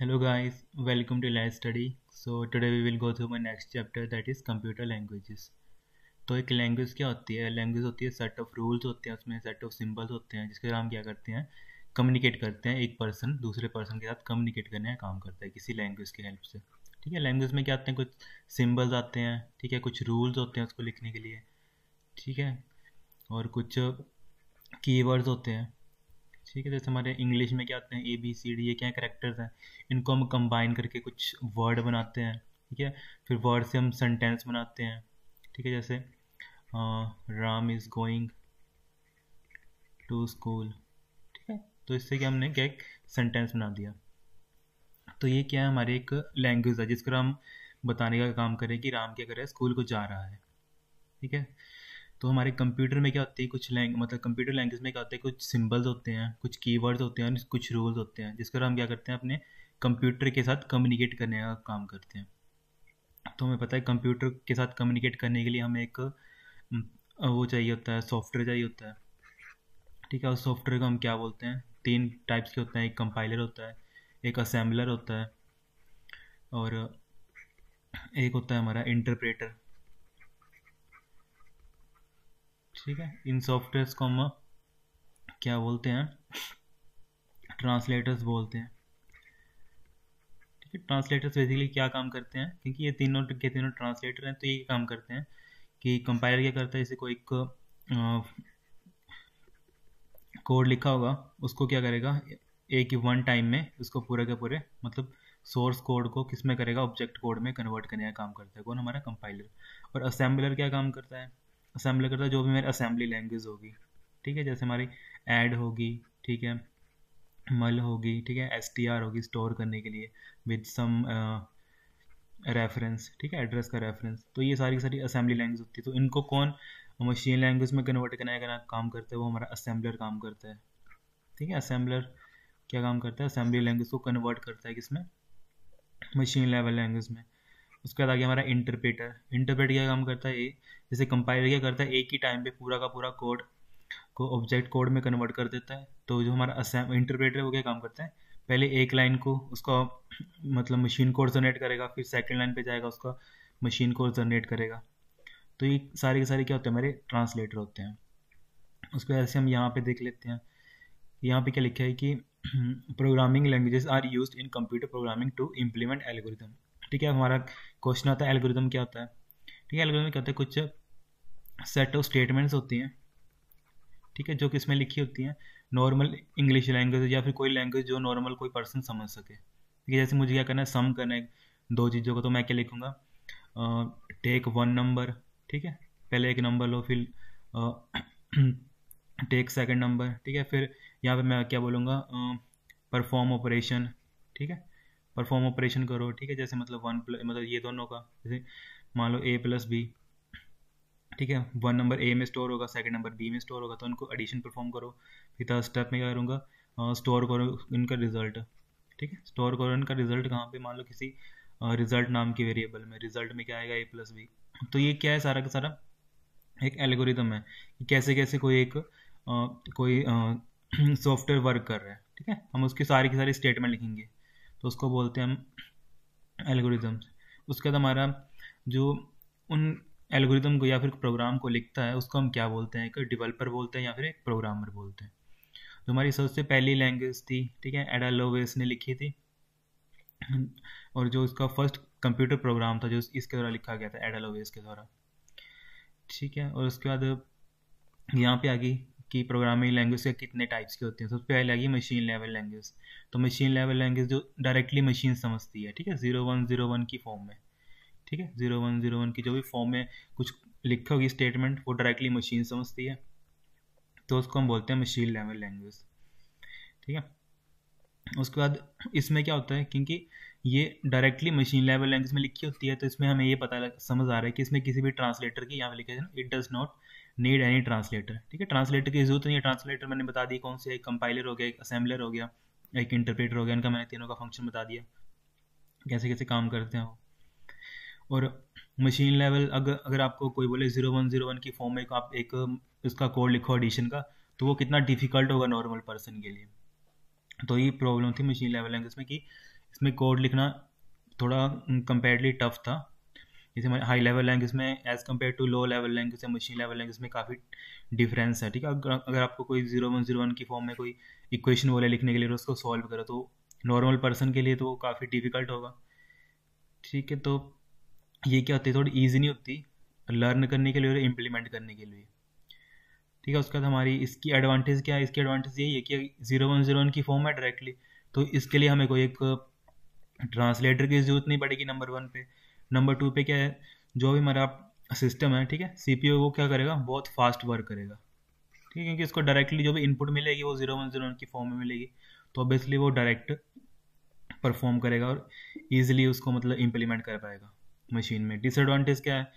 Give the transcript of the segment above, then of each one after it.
hello guys welcome to live study so today we will go through my next chapter that is computer languages तो एक language क्या होती है language होती है सेट ऑफ रूल्स होते हैं उसमें सेट ऑफ सिंबल्स होते हैं जिसके हम क्या करते हैं कम्युनिकेट करते हैं एक पर्सन दूसरे पर्सन के साथ कम्युनिकेट करने का काम करता है किसी लैंग्वेज की हेल्प से ठीक है लैंग्वेज में क्या आते हैं कुछ सिंबल्स आते हैं ठीक है कुछ रूल्स होते हैं उसको लिखने के लिए ठीक है और कुछ कीवर्ड्स होते हैं ठीक है जैसे हमारे इंग्लिश में क्या होते हैं ए बी सी डी ये क्या करेक्टर्स हैं इनको हम कंबाइन करके कुछ वर्ड बनाते हैं ठीक है फिर वर्ड से हम सेंटेंस बनाते हैं ठीक है जैसे Ram is going to school ठीक है तो इससे क्या हमने क्या एक सेंटेंस बना दिया तो ये क्या है हमारी एक लैंग्वेज है जिसको हम बताने का काम करें कि राम क्या कर रहा है स्कूल को जा रहा है ठीक है तो हमारे कंप्यूटर में क्या होती है कुछ लैंग मतलब कंप्यूटर लैंग्वेज में क्या होता है कुछ सिंबल्स होते हैं कुछ मतलब कीवर्ड्स होते हैं कुछ रूल्स होते हैं जिसके हम क्या करते हैं अपने कंप्यूटर के साथ कम्युनिकेट करने का काम करते हैं तो हमें पता है कंप्यूटर के साथ कम्युनिकेट करने के लिए हमें एक हम्म, वो चाहिए होता है सॉफ्टवेयर चाहिए होता है ठीक है उस सॉफ्टवेयर को हम क्या बोलते हैं तीन टाइप्स के होते हैं एक कंपाइलर होता है एक असेंबलर होता है और एक होता है हमारा इंटरप्रेटर ठीक है इन सॉफ्टवेयर्स को हम क्या बोलते हैं ट्रांसलेटर्स बोलते हैं ठीक है ट्रांसलेटर्स बेसिकली क्या काम करते हैं क्योंकि ये तीनों के तीनों ट्रांसलेटर हैं तो ये काम करते हैं कि कंपाइलर क्या करता है इसे कोई एक कोड लिखा होगा उसको क्या करेगा एक ही वन टाइम में उसको पूरे के पूरे मतलब सोर्स कोड को किस में करेगा ऑब्जेक्ट कोड में कन्वर्ट करने का काम करता है कौन हमारा कंपाइलर और असेंबलर क्या काम करता है असेंबलर करता है जो भी मेरी असेंबली लैंग्वेज होगी ठीक है जैसे हमारी एड होगी ठीक है मल होगी ठीक है एस टी आर होगी स्टोर करने के लिए विद सम रेफरेंस ठीक है एड्रेस का रेफरेंस तो ये सारी सारी असेंबली लैंग्वेज होती है तो इनको कौन मशीन लैंग्वेज में कन्वर्ट करने का काम करता है वो हमारा असेंबलर काम करता है ठीक है असेंबलर क्या काम करता है असेंबली लैंग्वेज को कन्वर्ट करता है किसमें मशीन लेवल लैंग्वेज में उसके बाद आ गया हमारा इंटरप्रेटर इंटरप्रेट क्या काम करता है ए जैसे कंपाइलर क्या करता है एक ही टाइम पे पूरा का पूरा कोड को ऑब्जेक्ट कोड में कन्वर्ट कर देता है तो जो हमारा इंटरप्रेटर है वो क्या काम करता है पहले एक लाइन को उसका मतलब मशीन कोड जनरेट करेगा फिर सेकेंड लाइन पर जाएगा उसका मशीन कोड जनरेट करेगा तो ये सारे के सारे क्या होते हैं हमारे ट्रांसलेटर होते हैं उसके बाद से हम यहाँ पे देख लेते हैं यहाँ पे क्या लिखा है कि programming languages are used in computer programming to implement algorithm ठीक है हमारा क्वेश्चन होता है एल्गोरिदम क्या होता है ठीक है एल्गोरिदम क्या होता है कुछ सेट ऑफ स्टेटमेंट्स होती हैं ठीक है जो कि इसमें लिखी होती हैं नॉर्मल इंग्लिश लैंग्वेज या फिर कोई लैंग्वेज जो नॉर्मल कोई पर्सन समझ सके ठीक है जैसे मुझे क्या करना है सम करना है दो चीज़ों को तो मैं क्या लिखूँगा टेक वन नंबर ठीक है पहले एक नंबर लो फिर टेक सेकंड नंबर ठीक है फिर यहाँ पे मैं क्या बोलूँगा परफॉर्म ऑपरेशन ठीक है परफॉर्म ऑपरेशन करो ठीक है जैसे मतलब वन प्लस मतलब ये दोनों का जैसे मान लो ए प्लस बी ठीक है वन नंबर ए में स्टोर होगा सेकंड नंबर बी में स्टोर होगा तो उनको एडिशन परफॉर्म करो फिर थर्ड स्टेप में क्या करूँगा स्टोर करो इनका रिजल्ट ठीक है स्टोर करो इनका रिजल्ट कहाँ पे मान लो किसी रिजल्ट नाम के वेरिएबल में रिजल्ट में क्या आएगा ए प्लस बी तो ये क्या है सारा का सारा एक एल्गोरिदम है कि कैसे कैसे कोई एक आ, कोई सॉफ्टवेयर वर्क कर रहा है ठीक है हम उसकी सारी की सारी स्टेटमेंट लिखेंगे तो उसको बोलते हैं हम एल्गोरिदम्स उसके बाद हमारा जो उन एल्गोरिदम को या फिर प्रोग्राम को लिखता है उसको हम क्या बोलते हैं एक डिवेल्पर बोलते हैं या फिर एक प्रोग्रामर बोलते हैं जो तो हमारी सबसे पहली लैंग्वेज थी ठीक है एडा लोवेस ने लिखी थी और जो इसका फर्स्ट कंप्यूटर प्रोग्राम था जो इसके द्वारा लिखा गया था एडा लोवेस के द्वारा ठीक है और उसके बाद यहाँ पे आ गई कि प्रोग्रामिंग लैंग्वेज के कितने टाइप्स की होती हैं सबसे पहले आएगी मशीन लेवल लैंग्वेज तो मशीन लेवल लैंग्वेज जो डायरेक्टली मशीन समझती है ठीक है जीरो वन जीरो वन की फॉर्म में ठीक है जीरो वन जीरो वन की जो भी फॉर्म में कुछ लिखा होगी स्टेटमेंट वो डायरेक्टली मशीन समझती है तो उसको हम बोलते हैं मशीन लेवल लैंग्वेज ठीक है उसके बाद इसमें क्या होता है क्योंकि ये डायरेक्टली मशीन लेवल लैंग्वेज में लिखी होती है तो इसमें हमें ये पता लग समझ आ रहा है कि इसमें किसी भी ट्रांसलेटर की यहाँ पर लिखा है ना it does not need any translator ठीक है ट्रांसलेटर की जरूरत नहीं है ट्रांसलेटर मैंने बता दी कौन से एक कंपाइलर हो गया एक असेंबलर हो गया एक इंटरप्रेटर हो गया इनका मैंने तीनों का फंक्शन बता दिया कैसे कैसे काम करते हैं वो और मशीन लेवल अगर अगर आपको कोई बोले जीरो वन जीरो वन की फॉर्म में आप एक उसका कोड लिखो ऑडिशन का तो वो कितना डिफिकल्ट होगा नॉर्मल पर्सन के लिए तो ये प्रॉब्लम थी मशीन लेवल लैंग्वेज में कि इसमें कोड लिखना थोड़ा कंपेरेटिवली हम्म, टफ था जैसे हाई लेवल लैंग्वेज में as compare to low level language या मशीन लेवल लैंग्वेज में काफ़ी डिफरेंस है ठीक है अगर आपको कोई जीरो वन जीरो वन की फॉर्म में कोई इक्वेशन वाले लिखने के लिए उसको सॉल्व करो तो नॉर्मल पर्सन के लिए तो काफ़ी डिफिकल्ट होगा ठीक है तो ये क्या होती है थोड़ी ईजी नहीं होती लर्न करने के लिए और इम्प्लीमेंट करने के लिए ठीक है उसके बाद हमारी इसकी एडवांटेज क्या है इसकी एडवांटेज यही है कि जीरो वन जीरो वन की फॉर्म है डायरेक्टली तो इसके लिए हमें कोई एक ट्रांसलेटर की ज़रूरत नहीं पड़ेगी नंबर वन पे नंबर टू पे क्या है जो भी हमारा सिस्टम है ठीक है सी पी वो क्या करेगा बहुत फास्ट वर्क करेगा ठीक है क्योंकि इसको डायरेक्टली जो भी इनपुट मिलेगी वो जीरो वन जीरो वन की फॉर्म में मिलेगी तो ऑब्वियसली वो डायरेक्ट परफॉर्म करेगा और ईजिली उसको मतलब इम्प्लीमेंट कर पाएगा मशीन में डिसएडवांटेज क्या है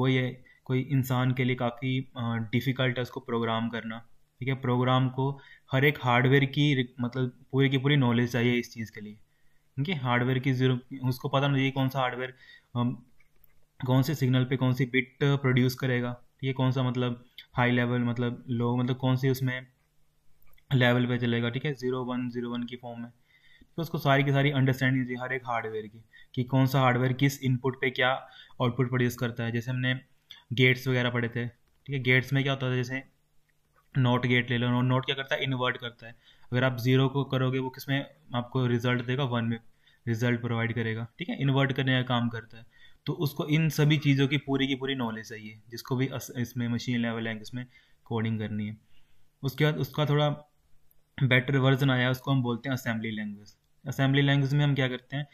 वो ये कोई इंसान के लिए काफ़ी डिफ़िकल्ट है उसको प्रोग्राम करना ठीक है प्रोग्राम को हर एक हार्डवेयर की मतलब पूरी की पूरी नॉलेज चाहिए इस चीज़ के लिए ठीक है हार्डवेयर की जीरो उसको पता नहीं कौन सा हार्डवेयर कौन से सिग्नल पे कौन सी बिट प्रोड्यूस करेगा ठीक है कौन सा मतलब हाई लेवल मतलब लो मतलब कौन सी उसमें लेवल पे चलेगा ठीक है जीरो वन जीरो वन की फॉर्म में तो उसको सारी की सारी अंडरस्टैंडिंग चाहिए हर एक हार्डवेयर की कि कौन सा हार्डवेयर किस इनपुट पे क्या आउटपुट प्रोड्यूस करता है जैसे हमने गेट्स वगैरह पढ़े थे ठीक है गेट्स में क्या होता था जैसे नोट गेट ले लो नोट क्या करता है इन्वर्ट करता है अगर आप जीरो को करोगे वो किस में आपको रिजल्ट देगा वन में रिजल्ट प्रोवाइड करेगा ठीक है इन्वर्ट करने का काम करता है तो उसको इन सभी चीज़ों की पूरी की पूरी नॉलेज चाहिए जिसको भी इसमें मशीन लेवल लैंग्वेज में कोडिंग करनी है उसके बाद उसका थोड़ा बेटर वर्जन आया उसको हम बोलते हैं असेंबली लैंग्वेज असेंबली लैंग्वेज में हम क्या करते हैं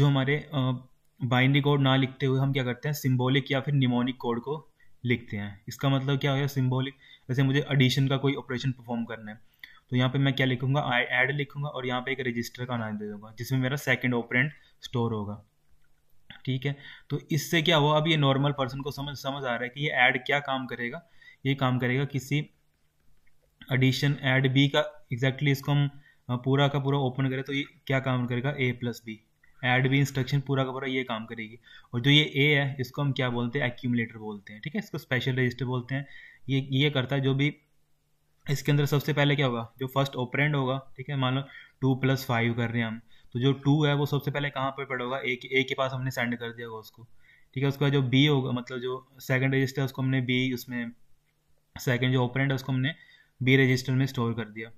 जो हमारे बाइंडी कोड ना लिखते हुए हम क्या करते हैं सिम्बोलिक या फिर निमोनिक कोड को लिखते हैं इसका मतलब क्या हो गया सिम्बोलिक जैसे मुझे एडिशन का कोई ऑपरेशन परफॉर्म करना है तो यहाँ पे मैं क्या लिखूंगा ऐड लिखूंगा और यहाँ पे एक रजिस्टर का नाम दे दूंगा जिसमें मेरा सेकंड ऑपरेंट स्टोर होगा ठीक है तो इससे क्या हुआ अब ये नॉर्मल पर्सन को समझ समझ आ रहा है कि ये ऐड क्या काम करेगा ये काम करेगा किसी एडिशन ऐड बी का एग्जैक्टली exactly इसको हम पूरा का पूरा ओपन करें तो ये क्या काम करेगा A plus B add B instruction पूरा का पूरा ये काम करेगी और जो ये ए है इसको हम क्या बोलते हैं एक्यूमलेटर बोलते हैं ठीक है इसको स्पेशल रजिस्टर बोलते हैं ये ये करता है जो भी इसके अंदर सबसे पहले क्या होगा जो फर्स्ट ऑपरेंड होगा ठीक है मान लो टू प्लस फाइव कर रहे हैं हम तो जो टू है वो सबसे पहले कहाँ पर पड़ेगा ए के ए के पास हमने सेंड कर दिया होगा उसको ठीक है उसके बाद जो बी होगा मतलब जो सेकंड रजिस्टर उसको हमने बी उसमें सेकंड जो ऑपरेंड है उसको हमने बी रजिस्टर में स्टोर कर दिया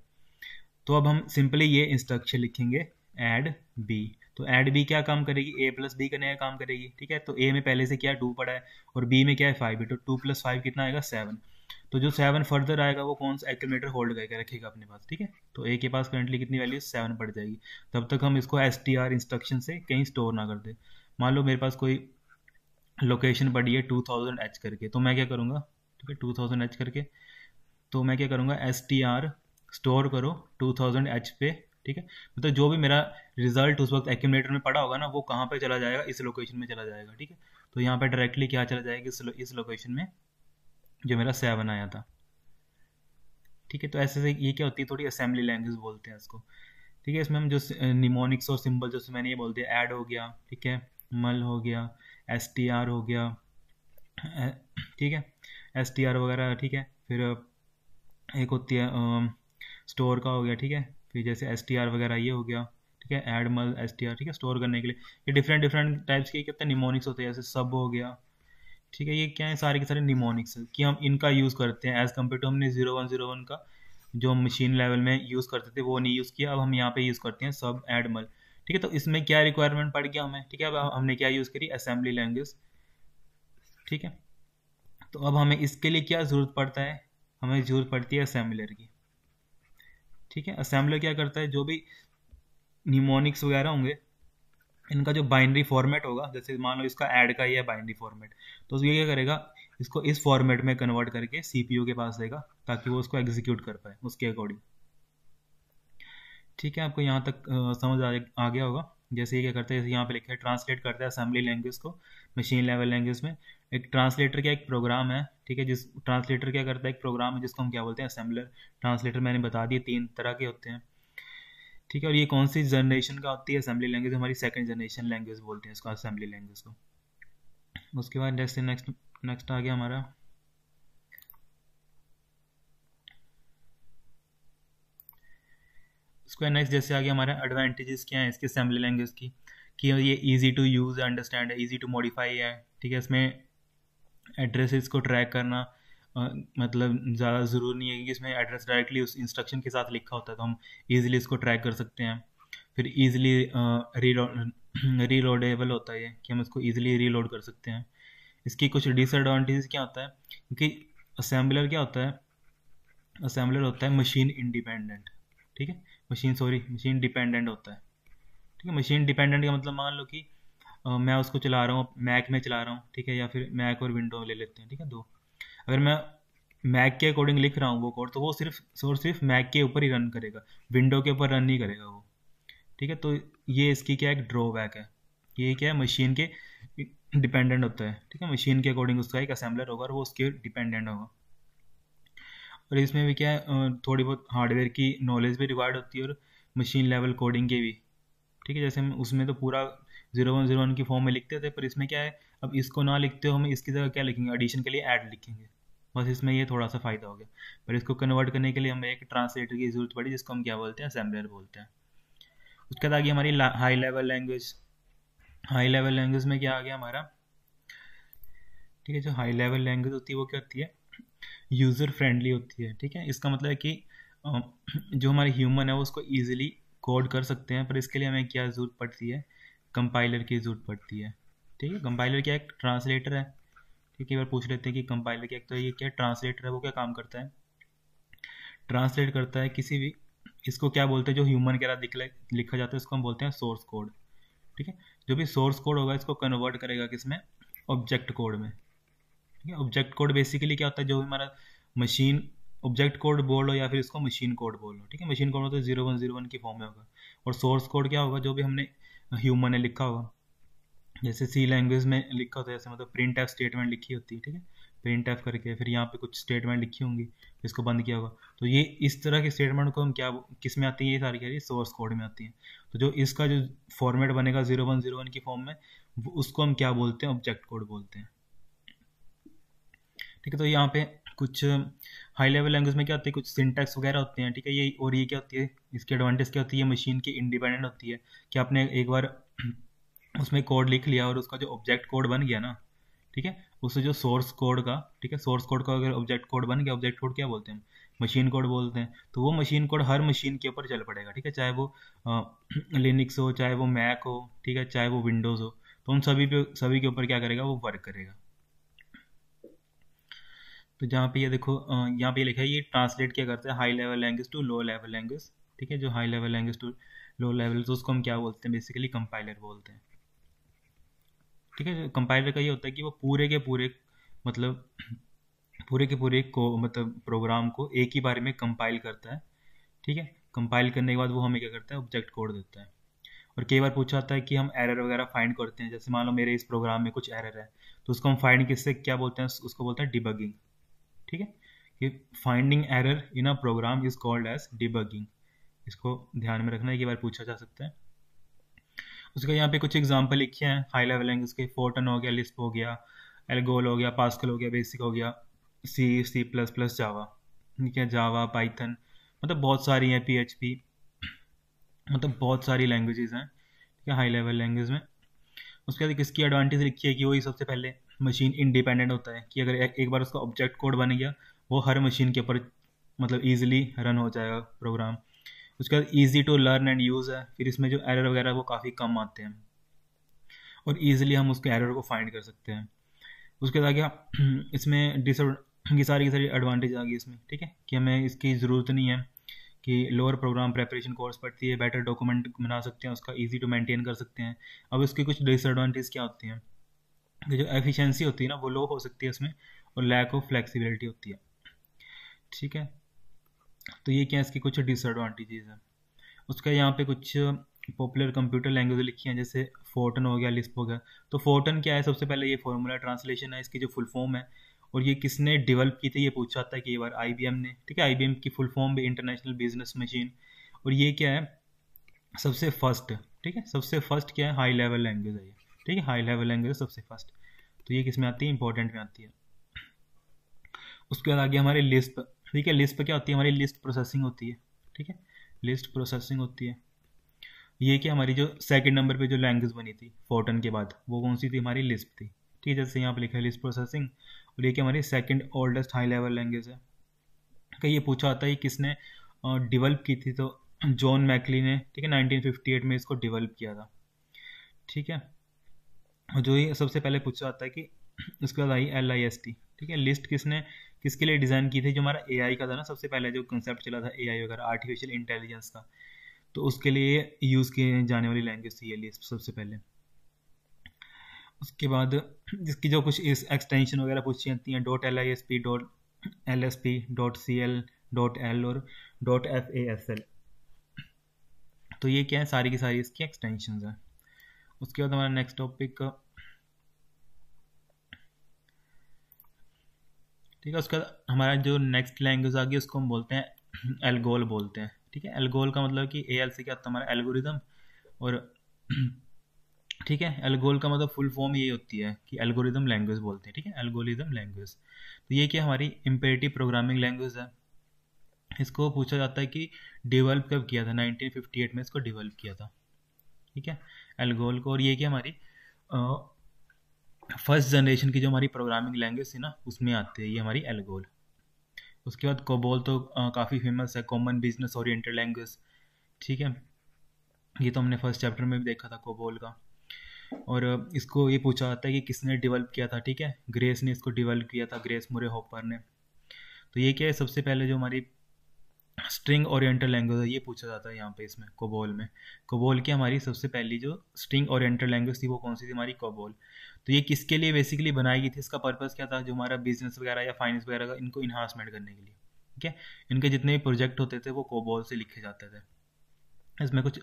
तो अब हम सिंपली ये इंस्ट्रक्शन लिखेंगे एड बी तो एड बी क्या काम करेगी ए प्लस बी करने का काम करेगी ठीक है तो ए में पहले से क्या टू पड़ा है और बी में क्या है फाइव है तो टू प्लस फाइव कितना आएगा सेवन तो जो सेवन फर्दर आएगा वो कौन सा एक्मेटर होल्ड करके रखेगा अपने पास ठीक है तो ए के पास करंटली कितनी वैल्यू सेवन पड़ जाएगी तब तक हम इसको एस टी आर इंस्ट्रक्शन से कहीं स्टोर ना कर दे मान लो मेरे पास कोई लोकेशन पड़ी है टू थाउजेंड एच करके तो मैं क्या करूँगा ठीक है टू थाउजेंड एच करके तो मैं क्या करूँगा एस टी आर स्टोर करो टू थाउजेंड एच पे ठीक है मतलब तो जो भी मेरा रिजल्ट उस वक्त एक्यूमलेटर में पड़ा होगा ना वो कहाँ पे चला जाएगा इस लोकेशन में चला जाएगा ठीक है तो यहाँ पे डायरेक्टली क्या चला जाएगा इस लोकेशन में जो मेरा सेवन आया था ठीक है तो ऐसे से ये क्या होती है थोड़ी असेंबली लैंग्वेज बोलते हैं इसको ठीक है इसमें हम जो निमोनिक्स और सिंबल जैसे मैंने ये बोलते हैं ऐड हो गया ठीक है मल हो गया एस टी आर हो गया ठीक है एस टी आर वगैरह ठीक है फिर एक होती है स्टोर का हो गया ठीक है फिर जैसे एस टी आर वगैरह ये हो गया ठीक है एड मल एस टी आर ठीक है स्टोर करने के लिए ये डिफरेंट डिफरेंट टाइप्स के हैं निमोनिक्स होते हैं जैसे सब हो गया ठीक है ये क्या है सारे के सारे निमोनिक्स कि हम इनका यूज़ करते हैं एज़ कम्पेयर टू हमने जीरो वन जीरो वन का जो मशीन लेवल में यूज़ करते थे वो नहीं यूज़ किया अब हम यहाँ पे यूज़ करते हैं सब एडमल ठीक है तो इसमें क्या रिक्वायरमेंट पड़ गया हमें ठीक है अब हमने क्या यूज़ करी असेंबली लैंग्वेज ठीक है तो अब हमें इसके लिए क्या ज़रूरत पड़ता है हमें ज़रूरत पड़ती है असेंबलर की ठीक है असेंबलर क्या करता है जो भी निमोनिक्स वगैरह होंगे इनका जो बाइनरी फॉर्मेट होगा जैसे मान लो इसका ऐड का ही है बाइनरी फॉर्मेट तो ये क्या करेगा इसको इस फॉर्मेट में कन्वर्ट करके सीपीयू के पास देगा ताकि वो उसको एग्जीक्यूट कर पाए उसके अकॉर्डिंग ठीक है आपको यहाँ तक समझ आ, आ गया होगा जैसे ये क्या करते हैं यहाँ पे लिखा है ट्रांसलेट करता है असेंबली लैंग्वेज को मशीन लेवल लैंग्वेज में एक ट्रांसलेटर का एक प्रोग्राम है ठीक है जिस ट्रांसलेटर क्या करता है एक प्रोग्राम है जिसको हम क्या बोलते हैं असेंबलर ट्रांसलेटर मैंने बता दिए तीन तरह के होते हैं ठीक है और ये कौन सी जनरेशन का होती है असेंबली लैंग्वेज हमारी सेकंड जनरेशन लैंग्वेज बोलते हैं इसको असेंबली लैंग्वेज को उसके बाद नेक्स्ट नेक्स्ट नेक्स्ट आ गया हमारा उसके बाद नेक्स्ट जैसे आ गया हमारा एडवांटेजेस क्या है इसके असेंबली लैंग्वेज की कि ये इजी टू यूज़ अंडरस्टैंड है इजी टू मॉडिफाई है ठीक है इसमें एड्रेसेस को ट्रैक करना मतलब ज़्यादा ज़रूरी नहीं है कि इसमें एड्रेस डायरेक्टली उस इंस्ट्रक्शन के साथ लिखा होता है तो हम ईजिली इसको ट्रैक कर सकते हैं फिर ईजिली रीलोडेबल होता है कि हम इसको ईजिली रीलोड कर सकते हैं इसकी कुछ डिसएडवांटेज क्या होता है क्योंकि असेंबलर क्या होता है असेंबलर होता है मशीन इंडिपेंडेंट ठीक है मशीन सॉरी मशीन डिपेंडेंट होता है ठीक है मशीन डिपेंडेंट का मतलब मान लो कि मैं उसको चला रहा हूँ मैक में चला रहा हूँ ठीक है या फिर मैक और विंडो ले लेते हैं ठीक है दो अगर मैं मैक के अकॉर्डिंग लिख रहा हूँ वो कोड तो वो सिर्फ और सिर्फ मैक के ऊपर ही रन करेगा विंडो के ऊपर रन नहीं करेगा वो ठीक है तो ये इसकी क्या एक ड्रॉबैक है ये क्या है मशीन के डिपेंडेंट होता है ठीक है मशीन के अकॉर्डिंग उसका एक असेंबलर होगा और वो उसके डिपेंडेंट होगा और इसमें भी क्या है थोड़ी बहुत हार्डवेयर की नॉलेज भी रिक्वायर्ड होती है और मशीन लेवल कोडिंग की भी ठीक है जैसे उसमें तो पूरा जीरो वन जीरो वन की फॉर्म में लिखते थे पर इसमें क्या है अब इसको ना लिखते हो हम इसकी जगह क्या लिखेंगे एडिशन के लिए ऐड लिखेंगे बस इसमें ये थोड़ा सा फ़ायदा हो गया पर इसको कन्वर्ट करने के लिए हमें एक ट्रांसलेटर की ज़रूरत पड़ी जिसको हम क्या बोलते हैं असेंबलर बोलते हैं उसके बाद आ गई हमारी high level language high level language में क्या आ गया हमारा ठीक है जो हाई लेवल लैंग्वेज होती है वो क्या होती है यूज़र फ्रेंडली होती है ठीक है इसका मतलब है कि जो हमारे ह्यूमन है वो उसको ईजिली कोड कर सकते हैं पर इसके लिए हमें क्या ज़रूरत पड़ती है कंपाइलर की ज़रूरत पड़ती है ठीक है कंपाइलर क्या एक ट्रांसलेटर है ठीक है बार पूछ लेते हैं कि कंपाइलर क्या तो ये क्या ट्रांसलेटर है वो क्या काम करता है ट्रांसलेट करता है किसी भी इसको क्या बोलते हैं जो ह्यूमन के द्वारा लिखा जाता है इसको हम बोलते हैं सोर्स कोड ठीक है जो भी सोर्स कोड होगा इसको कन्वर्ट करेगा किसमें ऑब्जेक्ट कोड में ठीक है ऑब्जेक्ट कोड बेसिकली क्या होता है जो भी हमारा मशीन ऑब्जेक्ट कोड बोल लो या फिर इसको मशीन कोड बोल लो ठीक है मशीन कोड होता है जीरो वन जीरो वन की फॉर्म में होगा और सोर्स कोड क्या होगा जो भी हमने ह्यूमन है लिखा होगा जैसे सी लैंग्वेज में लिखा होता है जैसे मतलब प्रिंट एफ स्टेटमेंट लिखी होती है ठीक है प्रिंट एफ करके फिर यहाँ पे कुछ स्टेटमेंट लिखी होंगी इसको बंद किया होगा तो ये इस तरह के स्टेटमेंट को हम क्या किस में आती है ये सारी क्या सोर्स कोड में आती है तो जो इसका जो फॉर्मेट बनेगा जीरो वन जीरो वन की फॉर्म में उसको हम क्या बोलते हैं ऑब्जेक्ट कोड बोलते हैं ठीक है तो यहाँ पे कुछ हाई लेवल लैंग्वेज में क्या होती है कुछ सिंटेक्स वगैरह होते हैं ठीक है ये और ये क्या होती है इसकी एडवांटेज क्या होती है मशीन की इंडिपेंडेंट होती है कि आपने एक बार उसमें कोड लिख लिया और उसका जो ऑब्जेक्ट कोड बन गया ना ठीक है उससे जो सोर्स कोड का ठीक है सोर्स कोड का अगर ऑब्जेक्ट कोड बन गया ऑब्जेक्ट कोड क्या बोलते हैं मशीन कोड बोलते हैं तो वो मशीन कोड हर मशीन के ऊपर चल पड़ेगा ठीक है चाहे वो लिनिक्स हो चाहे वो मैक हो ठीक है चाहे वो विंडोज़ हो तो उन सभी पे सभी के ऊपर क्या करेगा वो वर्क करेगा तो जहाँ पे ये देखो यहाँ पे लिखा है ये ट्रांसलेट क्या करते हैं high level language to low level language ठीक है जो high level language to low level तो उसको हम क्या बोलते हैं बेसिकली कंपाइलर बोलते हैं ठीक है कंपाइलर का ये होता है कि वो पूरे के पूरे मतलब पूरे के पूरे को मतलब प्रोग्राम को एक ही बार में कंपाइल करता है ठीक है कंपाइल करने के बाद वो हमें क्या करता है ऑब्जेक्ट कोड देता है और कई बार पूछा जाता है कि हम एरर वगैरह फाइंड करते हैं जैसे मान लो मेरे इस प्रोग्राम में कुछ एरर है तो उसको हम फाइंड किससे क्या बोलते हैं उसको बोलते हैं डिबगिंग ठीक है finding error in a program is called as debugging इसको ध्यान में रखना एक बार पूछा जा सकता है उसका यहाँ पे कुछ एग्जाम्पल लिखे हैं हाई लेवल लैंग्वेज के फोर्टन हो गया लिस्प हो गया एलगोल हो गया पास्कल हो गया बेसिक हो गया सी सी प्लस प्लस जावा ठीक है जावा पाइथन मतलब बहुत सारी हैं पी एच पी मतलब बहुत सारी लैंग्वेजेस हैं ठीक है हाई लेवल लैंग्वेज में उसके बाद किसकी एडवांटेज लिखी है कि वही सबसे पहले मशीन इंडिपेंडेंट होता है कि अगर एक बार उसका ऑब्जेक्ट कोड बन गया वो हर मशीन के ऊपर मतलब ईजिली रन हो जाएगा प्रोग्राम उसके बाद easy to learn and use है फिर इसमें जो एरर वगैरह वो काफ़ी कम आते हैं और ईजिली हम उसके एरर को फाइंड कर सकते हैं उसके बाद क्या इसमें डिस की सारी की सारी एडवांटेज आ गई इसमें ठीक है कि हमें इसकी ज़रूरत नहीं है कि लोअर प्रोग्राम प्रेपरेशन कोर्स पढ़ती है बेटर डॉक्यूमेंट बना सकते हैं उसका ईजी टू मेंटेन कर सकते हैं अब इसके कुछ डिसएडवांटेज क्या होते हैं जो एफिशिएंसी होती है ना वो लो हो सकती है उसमें और लैक ऑफ फ्लेक्सिबिलिटी होती है ठीक है तो ये क्या इसकी कुछ डिसएडवांटेजेस हैं उसका यहाँ पे कुछ पॉपुलर कंप्यूटर लैंग्वेज लिखी हैं जैसे फोटन हो गया लिस्प हो गया तो फोटन क्या है सबसे पहले ये फॉर्मूला ट्रांसलेशन है इसकी जो फुल फॉर्म है और ये किसने डेवलप की थी ये पूछा था कि ये बार आई ने ठीक है आई की फुल फॉर्म भी इंटरनेशनल बिजनेस मशीन और ये क्या है सबसे फर्स्ट ठीक है सबसे फर्स्ट क्या है हाई लेवल लैंग्वेज है ये ठीक है हाई लेवल लैंग्वेज सबसे फर्स्ट तो ये किस में आती है इंपॉर्टेंट में आती है उसके बाद आगे हमारी लिस्ट ठीक है लिस्ट क्या होती है हमारी लिस्ट प्रोसेसिंग होती है ठीक है लिस्ट प्रोसेसिंग होती है ये कि हमारी जो सेकंड नंबर पे जो लैंग्वेज बनी थी फोर्टन के बाद वो कौन सी थी हमारी लिस्ट थी ठीक है जैसे यहाँ पे लिखा है लिस्ट प्रोसेसिंग और ये कि हमारी second oldest high level language है कहीं तो ये पूछा होता है किसने डिवेल्प की थी तो जॉन मैकली ने ठीक है नाइनटीन में इसको डिवेल्प किया था ठीक है जो ये सबसे पहले पूछा जाता है कि उसके बाद I L I S T ठीक है लिस्ट किसने किसके लिए डिज़ाइन की थी जो हमारा ए आई का था ना सबसे पहले जो कंसेप्ट चला था ए आई वगैरह आर्टिफिशियल इंटेलिजेंस का तो उसके लिए यूज़ किए जाने वाली लैंग्वेज थी ये लिस्ट सबसे पहले उसके बाद जिसकी जो कुछ इस एक्सटेंशन वगैरह पूछी जाती हैं dot L I S P dot L S P dot C L dot L और dot F A S L तो ये क्या है सारी की सारी इसकी एक्सटेंशन हैं उसके बाद हमारा नेक्स्ट टॉपिक ठीक है उसके बाद हमारा जो नेक्स्ट लैंग्वेज आ गई उसको हम बोलते हैं एल्गोल बोलते हैं ठीक है एल्गोल का मतलब कि ए एल से क्या हमारा एल्गोरिदम और ठीक है एल्गोल का मतलब फुल फॉर्म यही होती है कि एल्गोरिदम लैंग्वेज बोलते हैं ठीक है एल्गोरिदम लैंग्वेज तो ये क्या हमारी इम्पेरेटिव प्रोग्रामिंग लैंग्वेज है इसको पूछा जाता है कि डिवेल्प कब किया था 1958 में इसको डिवेल्प किया था ठीक है एल्गोल को और ये कि हमारी फर्स्ट जनरेशन की जो हमारी प्रोग्रामिंग लैंग्वेज थी ना उसमें आती है ये हमारी एल्गोल उसके बाद कोबोल तो काफ़ी फेमस है कॉमन बिजनेस ओरिएंटेड लैंग्वेज ठीक है ये तो हमने फर्स्ट चैप्टर में भी देखा था कोबोल का और इसको ये पूछा जाता है कि किसने डेवलप किया था ठीक है ग्रेस ने इसको डेवलप किया था ग्रेस मुरे होपर ने तो ये क्या है सबसे पहले जो हमारी स्ट्रिंग ओरिएंटल लैंग्वेज है ये पूछा जाता है यहाँ पे इसमें कोबोल में कोबोल की हमारी सबसे पहली जो स्ट्रिंग ओरिएंटल लैंग्वेज थी वो कौन सी थी हमारी कोबोल तो ये किसके लिए बेसिकली बनाई गई थी इसका पर्पज़ क्या था जो हमारा बिजनेस वगैरह या फाइनेंस वगैरह का इनको इन्हांसमेंट करने के लिए ठीक है इनके जितने भी प्रोजेक्ट होते थे वो कोबोल से लिखे जाते थे इसमें कुछ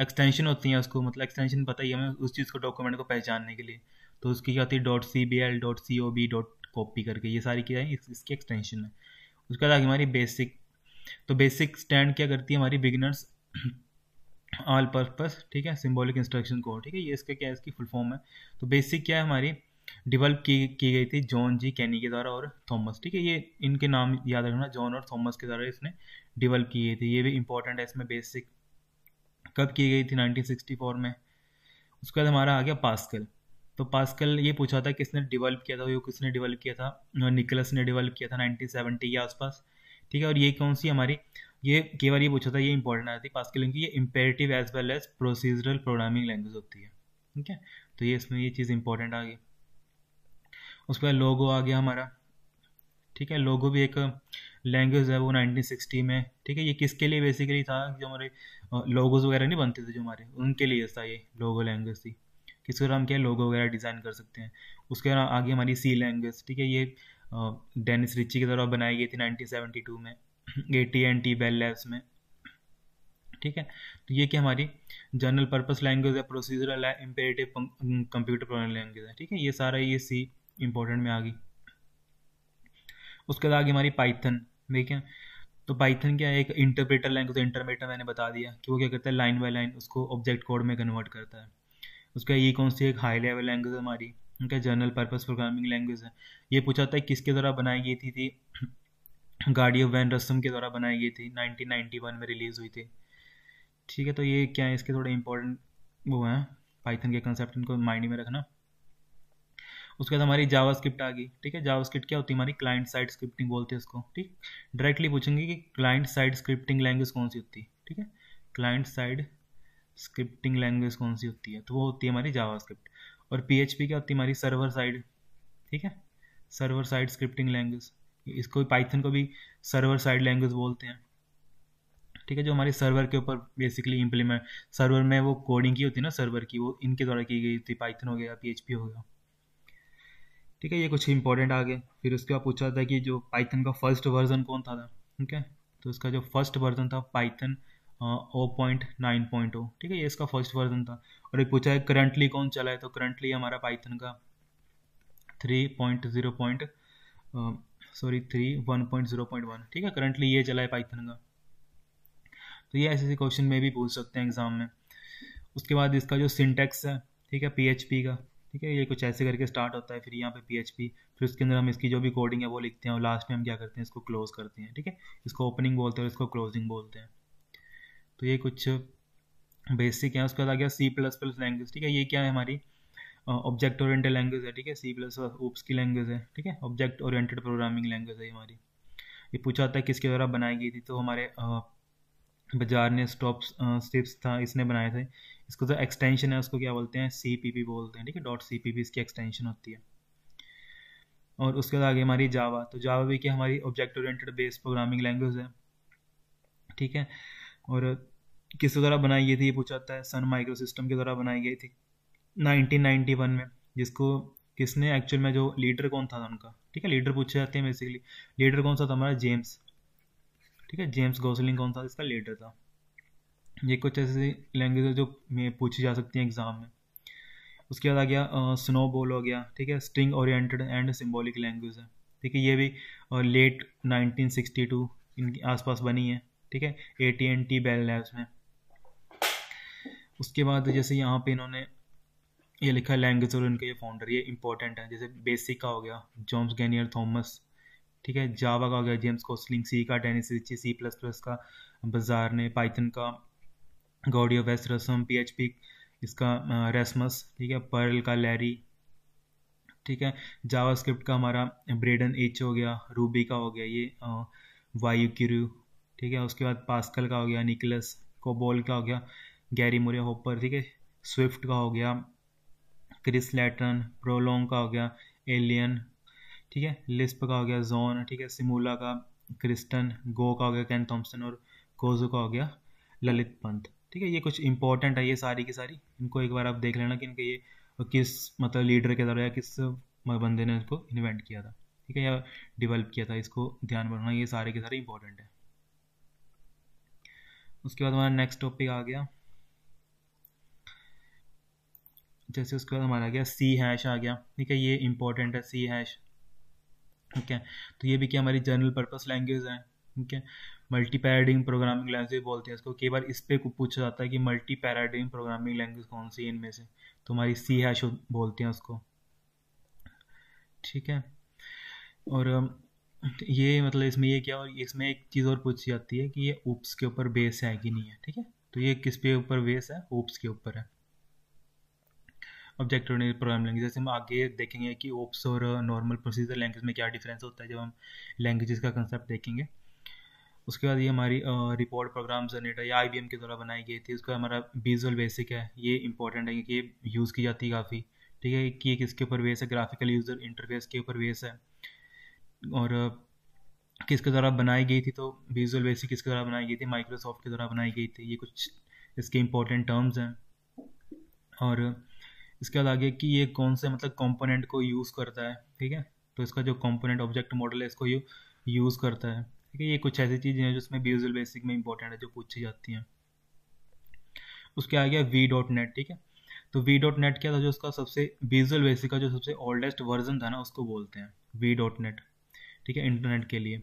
एक्सटेंशन होती हैं उसको मतलब एक्सटेंशन पता ही हमें उस चीज़ को डॉक्यूमेंट को पहचानने के लिए तो उसकी क्या होती है dot C B L dot C O B dot copy करके ये सारी क्या है इसकी एक्सटेंशन है उसके बाद हमारी बेसिक तो बेसिक स्टैंड क्या करती है हमारी बिगिनर्स ऑल पर्पस ठीक है सिंबॉलिक इंस्ट्रक्शन को ठीक है ये इसका क्या है इसकी फुल फॉर्म है तो बेसिक क्या है हमारी डिवेल्प की की गई थी जॉन जी कैनी के द्वारा और थॉमस ठीक है ये इनके नाम याद रखना जॉन और थॉमस के द्वारा इसने डिवेल्प की गई थी ये भी इंपॉर्टेंट है इसमें बेसिक कब की गई थी 1964 में उसके बाद हमारा आ गया पास्कल तो पास्कल ये पूछा था किसने डिवेल्प किया था वो किसने डिवेल्प किया था निकलस ने डिवेल्प किया था सेवेंटी के आसपास ठीक है और ये कौन सी हमारी ये कई बार ये पूछा था ये इंपॉर्टेंट है पास के लिए ये imperative as well as procedural programming language होती है ठीक है तो ये इसमें ये चीज़ इंपॉर्टेंट आ गई उसके बाद लोगो आ गया हमारा ठीक है लोगो भी एक लैंग्वेज है वो 1960 में ठीक है ये किसके लिए बेसिकली था जो हमारे लोगोज वगैरह नहीं बनते थे जो हमारे उनके लिए था ये लोगो लैंग्वेज थी किसके हम क्या लोगो वगैरह डिज़ाइन कर सकते हैं उसके आगे हमारी सी लैंग्वेज ठीक है ये डेनिस रिची की तरफ बनाई गई थी 1972 में A T and T Bell Labs में ठीक है तो ये क्या हमारी जनरल पर्पस लैंग्वेज है प्रोसीजरल है इम्पेरेटिव कंप्यूटर प्रोग्राम लैंग्वेज है ठीक है ये सारा ये सी इम्पोर्टेंट में आ गई उसके बाद आगे हमारी पाइथन ठीक है तो पाइथन क्या है एक इंटरप्रेटर लैंग्वेज इंटरप्रेटर मैंने बता दिया कि वो क्या करता है लाइन बाय लाइन उसको ऑब्जेक्ट कोड में कन्वर्ट करता है उसका ये कौन सी एक हाई लेवल लैंग्वेज हमारी उनका जनरल पर्पज़ प्रोग्रामिंग लैंग्वेज है ये पूछा था किसके द्वारा बनाई गई थी थी गाड़ी वैन रस्म के द्वारा बनाई गई थी 1991 में रिलीज हुई थी ठीक है तो ये क्या है इसके थोड़े इंपॉर्टेंट वो हैं पाइथन के कंसेप्ट इनको माइंड में रखना उसके बाद हमारी जावा स्क्रिप्ट आ गई ठीक है जावा स्क्रिप्ट क्या होती है हमारी क्लाइंट साइड स्क्रिप्टिंग बोलते हैं उसको ठीक डायरेक्टली पूछेंगे कि क्लाइंट साइड स्क्रिप्टिंग लैंग्वेज कौन सी होती है ठीक है क्लाइंट साइड स्क्रिप्टिंग लैंग्वेज कौन सी होती है तो वो होती है हमारी जावा स्क्रिप्ट और पी क्या होती है हमारी सर्वर साइड ठीक है सर्वर साइड स्क्रिप्टिंग लैंग्वेज इसको पाइथन को भी सर्वर साइड लैंग्वेज बोलते हैं ठीक है जो हमारे सर्वर के ऊपर बेसिकली इम्प्लीमेंट सर्वर में वो कोडिंग की होती है ना सर्वर की वो इनके द्वारा की गई थी पाइथन हो गया पी हो गया ठीक है ये कुछ इंपॉर्टेंट आ गए फिर उसके बाद पूछा था कि जो पाइथन का फर्स्ट वर्जन कौन था ठीक है तो उसका जो फर्स्ट वर्जन था Python O point nine point O ठीक है ये इसका फर्स्ट वर्जन था और एक पूछा है करंटली कौन चला है तो करंटली हमारा पाइथन का three point zero point sorry three one point zero point one ठीक है करंटली ये चला है पाइथन का तो ये ऐसे ऐसे क्वेश्चन में भी पूछ सकते हैं एग्जाम में उसके बाद इसका जो सिंटेक्स है ठीक है पी का ठीक है ये कुछ ऐसे करके स्टार्ट होता है फिर यहाँ पे पी फिर उसके अंदर हम इसकी जो भी कोडिंग है वो लिखते हैं और लास्ट में हम क्या करते हैं इसको क्लोज करते हैं ठीक है इसको ओपनिंग बोलते हैं और इसको क्लोजिंग बोलते हैं तो ये कुछ बेसिक है उसके बाद आ गया सी प्लस प्लस लैंग्वेज ठीक है ये क्या है हमारी ऑब्जेक्ट ओरिएंटेड लैंग्वेज है ठीक है सी प्लस ओप्स की लैंग्वेज है ठीक है ऑब्जेक्ट ओरिएंटेड प्रोग्रामिंग लैंग्वेज है हमारी ये पूछा था किसके द्वारा बनाई गई थी तो हमारे बाजार ने स्टॉप स्टिप्स था इसने बनाए थे इसको जो एक्सटेंशन है उसको क्या बोलते हैं सी पी पी बोलते हैं ठीक है डॉट सी पी पी इसकी एक्सटेंशन होती है और उसके बाद आगे हमारी जावा तो जावा भी क्या हमारी object oriented based programming language है ठीक है और किस द्वारा बनाई गई थी ये पूछा जाता है सन माइक्रो सिस्टम के द्वारा बनाई गई थी 1991 में जिसको किसने एक्चुअल में जो लीडर कौन था उनका ठीक है लीडर पूछे जाते हैं बेसिकली लीडर कौन सा था हमारा जेम्स ठीक है जेम्स गोसलिंग कौन सा इसका लीडर था ये कुछ ऐसी लैंग्वेज है जो में पूछी जा सकती है एग्ज़ाम में उसके बाद आ गया स्नो बॉल हो गया ठीक है string oriented and symbolic language है ठीक है ये भी लेट 1962 इनके आसपास बनी है ठीक है A T and T Bell Labs में उसके बाद जैसे यहाँ पे इन्होंने ये लिखा है लैंग्वेज और इनका ये फाउंडर ये इंपॉर्टेंट है जैसे बेसिक का हो गया जॉम्स गैनियर थॉमस ठीक है जावा का हो गया जेम्स कोस्लिंग सी का Dennis Ritchie C plus plus का बाजार ने पाइथन का गौडियो वेस्ट रसम पी एच इसका रेसमस ठीक है पर्ल का लैरी ठीक है जावा स्क्रिप्ट का हमारा ब्रेडन एच हो गया रूबी का हो गया ये वायु किरू ठीक है उसके बाद पास्कल का हो गया निकलस कोबोल का हो गया गैरी मुरे होपर ठीक है स्विफ्ट का हो गया क्रिस लेटन प्रोलोंग का हो गया एलियन ठीक है लिस्प का हो गया जोन ठीक है सिमूला का क्रिस्टन गो का हो गया कैन थॉम्सन और कोजो का हो गया ललित पंत ठीक है ये कुछ इंपॉर्टेंट है ये सारी की सारी इनको एक बार आप देख लेना कि इनके ये किस मतलब लीडर के द्वारा या किस बंदे ने इसको इन्वेंट किया था ठीक है या डिवेलप किया था इसको ध्यान में रखना ये सारे के सारे इंपॉर्टेंट है उसके बाद हमारा नेक्स्ट टॉपिक आ गया जैसे उसके बाद हमारा गया सी हैश आ गया ठीक है ये इंपॉर्टेंट है सी हैश ठीक है तो ये भी क्या हमारी जनरल पर्पस लैंग्वेज है ठीक है मल्टी पैराडिंग प्रोग्रामिंग लैंग्वेज बोलते हैं इसको कई बार इस पर पूछा जाता है कि मल्टी पैराडिंग प्रोग्रामिंग लैंग्वेज कौन सी है इनमें से तो हमारी सी हैश बोलते हैं उसको ठीक है और तो ये मतलब इसमें ये क्या और इसमें एक चीज़ और पूछी जाती है कि ये ओप्स के ऊपर बेस है कि नहीं है ठीक है तो ये किस पे ऊपर बेस है ओप्स के ऊपर है ऑब्जेक्ट ओरिएंटेड प्रोग्राम लैंग्वेज जैसे हम आगे देखेंगे कि ओप्स और नॉर्मल प्रोसीजर लैंग्वेज में क्या डिफरेंस होता है जब हम लैंग्वेजेस का कंसेप्ट देखेंगे उसके बाद ये हमारी रिपोर्ट प्रोग्राम जनरेटर या आई के द्वारा बनाई गई थी उसका हमारा विजुअल बेसिक है ये इंपॉर्टेंट है कि ये यूज़ की जाती है काफ़ी ठीक है कि किसके ऊपर बेस है ग्राफिकल यूज़र इंटरफेस के ऊपर बेस है और किसके द्वारा बनाई गई थी तो विजुअल बेसिक किसके द्वारा बनाई गई थी माइक्रोसॉफ्ट के द्वारा बनाई गई थी ये कुछ इसके इम्पोर्टेंट टर्म्स हैं और इसके बाद आगे कि ये कौन से मतलब कंपोनेंट को यूज़ करता है ठीक है तो इसका जो कंपोनेंट ऑब्जेक्ट मॉडल है इसको यू यूज़ करता है ठीक है ये कुछ ऐसी चीज़ें हैं जिसमें विजुअल बेसिक में इंपॉर्टेंट है जो पूछी जाती हैं उसके आ गया वी डॉट नेट ठीक है तो वी डॉट नेट क्या था जो उसका सबसे बीजल बेसिक का जो सबसे ओल्डेस्ट वर्जन था ना उसको बोलते हैं वी डॉट नेट ठीक है इंटरनेट के लिए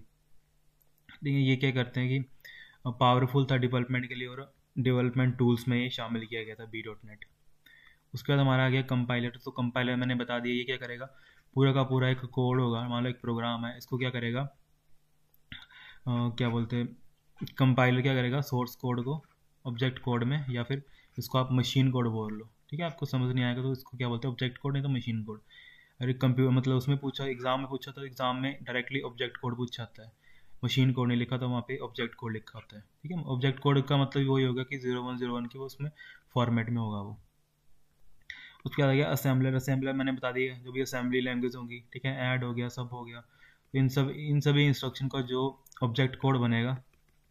ठीक है ये क्या करते हैं कि पावरफुल था डेवलपमेंट के लिए और डेवलपमेंट टूल्स में ये शामिल किया गया था वी डॉट नेट उसके बाद हमारा आ गया कंपाइलर तो कंपाइलर मैंने बता दिया ये क्या करेगा पूरा का पूरा एक कोड होगा मान लो एक प्रोग्राम है इसको क्या करेगा आ, क्या बोलते हैं कंपाइलर क्या करेगा सोर्स कोड को ऑब्जेक्ट कोड में या फिर इसको आप मशीन कोड बोल लो ठीक है आपको समझ नहीं आएगा तो इसको क्या बोलते हैं ऑब्जेक्ट कोड नहीं तो मशीन कोड अरे कंप्यूटर मतलब उसमें पूछा एग्जाम में पूछा तो एग्जाम में डायरेक्टली ऑब्जेक्ट कोड पूछ जाता है मशीन कोड नहीं लिखा तो वहाँ पे ऑब्जेक्ट कोड लिखा होता है ठीक है ऑब्जेक्ट कोड का मतलब वही होगा कि जीरो वन जीरो वन की वो उसमें फॉर्मेट में होगा वो उसके बाद आ गया असेंबलर असेंबलर मैंने बता दिया जो भी असेंबली लैंग्वेज होगी ठीक है ऐड हो गया सब हो गया तो इन सब इन सभी इंस्ट्रक्शन का जो ऑब्जेक्ट कोड बनेगा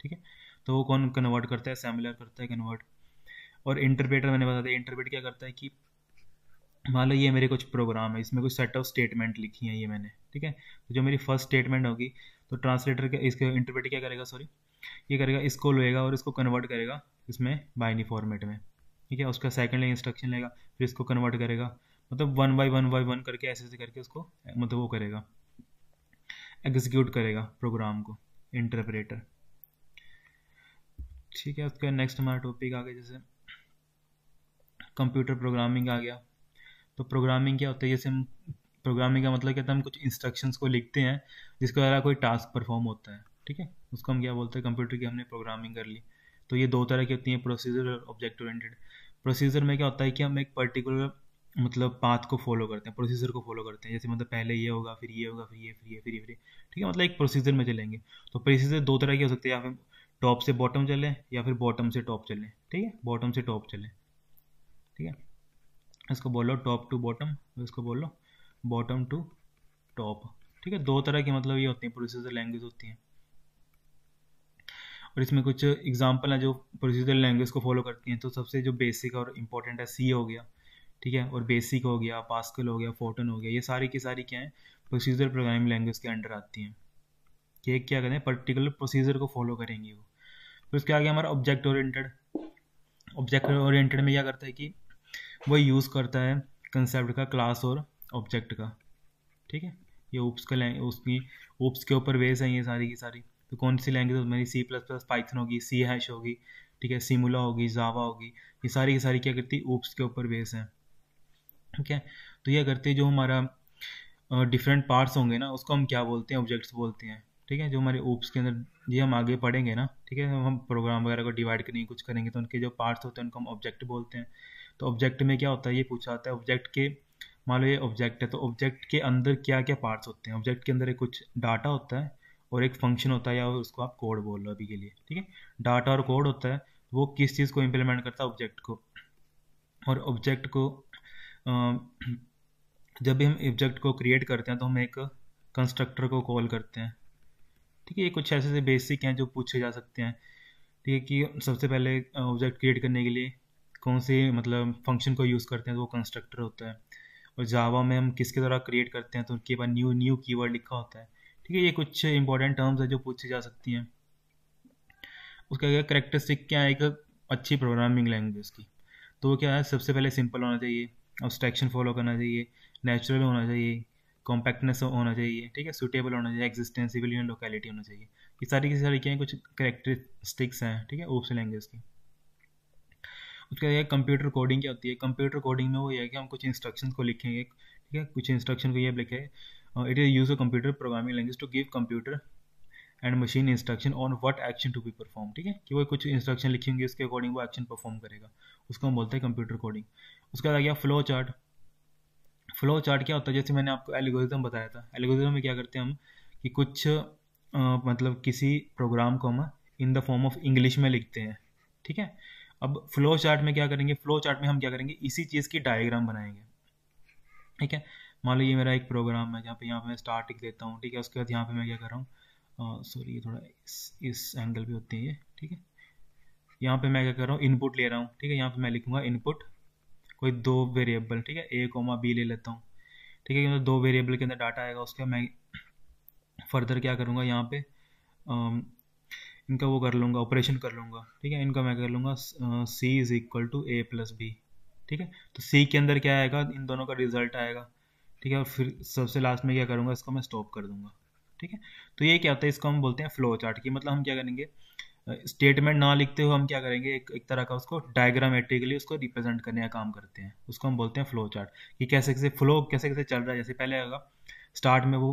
ठीक है तो वो कौन कन्वर्ट करता है असेंबलर करता है कन्वर्ट और इंटरप्रेटर मैंने बता दिया इंटरप्रेट क्या करता है कि मान लो ये मेरे कुछ प्रोग्राम है इसमें कुछ सेट ऑफ स्टेटमेंट लिखी हैं ये मैंने ठीक है तो जो मेरी फर्स्ट स्टेटमेंट होगी तो ट्रांसलेटर के इसके इंटरप्रेट क्या करेगा सॉरी ये करेगा इसको लेगा और इसको कन्वर्ट करेगा इसमें बाइनी फॉर्मेट में ठीक है उसका सेकंड लाइन इंस्ट्रक्शन लेगा फिर इसको कन्वर्ट करेगा मतलब one by one by one करके ऐसे ऐसे करके उसको मतलब वो करेगा एग्जीक्यूट करेगा प्रोग्राम को इंटरप्रेटर ठीक है उसका नेक्स्ट हमारा टॉपिक आ गया जैसे कंप्यूटर प्रोग्रामिंग आ गया तो प्रोग्रामिंग क्या होता है जैसे हम प्रोग्रामिंग का मतलब क्या था हम कुछ इंस्ट्रक्शंस को लिखते हैं जिसके द्वारा कोई टास्क परफॉर्म होता है ठीक है उसको हम क्या बोलते हैं कंप्यूटर की हमने प्रोग्रामिंग कर ली तो ये दो तरह की होती हैं प्रोसीजर और ऑब्जेक्ट ओरिएंटेड प्रोसीजर में क्या होता है कि हम एक पर्टिकुलर मतलब पाथ को फॉलो करते हैं प्रोसीजर को फॉलो करते हैं जैसे मतलब पहले ये होगा फिर ये होगा फिर ये फिर ये फिर ये फिर ठीक है मतलब एक प्रोसीजर में चलेंगे तो प्रोसीजर दो तरह की हो सकती है या फिर टॉप से बॉटम चलें या फिर बॉटम से टॉप चलें ठीक है बॉटम से टॉप चलें ठीक है इसको बोलो टॉप टू बॉटम इसको बोलो बॉटम टू टॉप ठीक है दो तरह की मतलब ये होती हैं प्रोसीजर लैंग्वेज होती हैं और इसमें कुछ एग्जाम्पल हैं जो प्रोसीजरल लैंग्वेज को फॉलो करती हैं तो सबसे जो बेसिक और इम्पोर्टेंट है सी हो गया ठीक है और बेसिक हो गया पास्कल हो गया फोटन हो गया ये सारी की सारी क्या है प्रोसीजर प्रोग्रामिंग लैंग्वेज के अंडर आती हैं ये क्या करें पर्टिकुलर प्रोसीजर को फॉलो करेंगी वो फिर उसके आगे हमारा ऑब्जेक्ट ओरिएंटेड ऑब्जेक्ट ओरिएंटेड में क्या करता है कि वो यूज़ करता है कंसेप्ट का क्लास और ऑब्जेक्ट का ठीक है ये ओप्स का उसकी ओप्स के ऊपर वेस हैं ये सारी की सारी तो कौन सी लैंग्वेज तो मेरी सी प्लस प्लस पाइथन होगी सी हैश होगी ठीक है सिमुला होगी जावा होगी ये सारी की सारी क्या करती है ऊप्स के ऊपर बेस है ठीक है तो यह करते जो हमारा डिफरेंट पार्ट्स होंगे ना उसको हम क्या बोलते हैं ऑब्जेक्ट्स बोलते हैं ठीक है जो हमारे ऊप्स के अंदर ये हम आगे पढ़ेंगे ना ठीक है हम प्रोग्राम वगैरह को डिवाइड करेंगे कुछ करेंगे तो उनके जो पार्ट्स होते हैं उनको हम ऑब्जेक्ट बोलते हैं तो ऑब्जेक्ट में क्या होता है ये पूछा जाता है ऑब्जेक्ट के मान लो ये ऑब्जेक्ट है तो ऑब्जेक्ट के अंदर क्या क्या पार्ट्स होते हैं ऑब्जेक्ट के अंदर कुछ डाटा होता है और एक फंक्शन होता है या उसको आप कोड बोल लो अभी के लिए ठीक है डाटा और कोड होता है वो किस चीज़ को इम्प्लीमेंट करता है ऑब्जेक्ट को और ऑब्जेक्ट को जब भी हम ऑब्जेक्ट को क्रिएट करते हैं तो हम एक कंस्ट्रक्टर को कॉल करते हैं ठीक है ये कुछ ऐसे से बेसिक हैं जो पूछे जा सकते हैं ठीक है कि सबसे पहले ऑब्जेक्ट क्रिएट करने के लिए कौन से मतलब फंक्शन को यूज़ करते हैं तो वो कंस्ट्रक्टर होता है और जावा में हम किसके द्वारा क्रिएट करते हैं तो उनके पास न्यू न्यू कीवर्ड लिखा होता है ठीक है ये कुछ इंपॉर्टेंट टर्म्स है जो पूछी जा सकती हैं उसका अगर करेक्टरिस्टिक क्या है एक अच्छी प्रोग्रामिंग लैंग्वेज की तो वो क्या है सबसे पहले सिंपल होना चाहिए ऑब्स्ट्रैक्शन फॉलो करना चाहिए नेचुरल होना चाहिए कॉम्पैक्टनेस होना चाहिए ठीक है सूटेबल होना चाहिए एग्जिस्टेंसिबल यूनिट लोकेलिटी होना चाहिए ये सारी की सारी क्या है कुछ करेक्टरिस्टिक्स हैं ठीक है ओप्स लैंग्वेज की उसके बाद कंप्यूटर कोडिंग क्या होती है कंप्यूटर कोडिंग में वो ये है कि हम कुछ इंस्ट्रक्शन को लिखेंगे ठीक है कुछ इंस्ट्रक्शन को ये लिखे Uh, it is use a computer programming language to give computer and machine instruction on what action to be perform ठीक है कि वो कुछ इंस्ट्रक्शन लिखी होंगी उसके अकॉर्डिंग वो एक्शन परफॉर्म करेगा उसको हम बोलते हैं कंप्यूटर कोडिंग उसके बाद आ गया फ्लो चार्ट फ्लो चार्ट क्या होता है जैसे मैंने आपको एल्गोरिज्म बताया था एल्गोरिज्म में क्या करते हैं हम कि कुछ आ, मतलब किसी प्रोग्राम को हम in the form of English में लिखते हैं ठीक है अब फ्लो चार्ट में क्या करेंगे फ्लो चार्ट में हम क्या करेंगे इसी चीज़ की डायग्राम बनाएंगे ठीक है मान लो ये मेरा एक प्रोग्राम है जहाँ पे यहाँ पे मैं स्टार्टिंग देता हूँ ठीक है उसके बाद यहाँ पे मैं क्या कर रहा हूँ सॉरी ये थोड़ा इस इस एंगल पे होती है ये ठीक है यहाँ पे मैं क्या कर रहा हूँ इनपुट ले रहा हूँ ठीक है यहाँ पे मैं लिखूँगा इनपुट कोई दो वेरिएबल ठीक है ए कोमा बी ले लेता हूँ ठीक है क्योंकि दो वेरिएबल के अंदर डाटा आएगा उसके मैं फर्दर क्या करूँगा यहाँ पे इनका वो कर लूँगा ऑपरेशन कर लूँगा ठीक है इनका मैं कर लूँगा C is equal to A plus B ठीक है तो सी के अंदर क्या आएगा इन दोनों का रिजल्ट आएगा ठीक है और फिर सबसे लास्ट में क्या करूँगा इसको मैं स्टॉप कर दूंगा ठीक है तो ये क्या होता है इसको हम बोलते हैं फ्लो चार्ट की मतलब हम क्या करेंगे स्टेटमेंट ना लिखते हुए हम क्या करेंगे एक एक तरह का उसको डायग्रामेटिकली उसको रिप्रेजेंट करने का काम करते हैं उसको हम बोलते हैं फ्लो चार्ट कि कैसे कैसे फ्लो कैसे कैसे चल रहा है जैसे पहले आएगा स्टार्ट में वो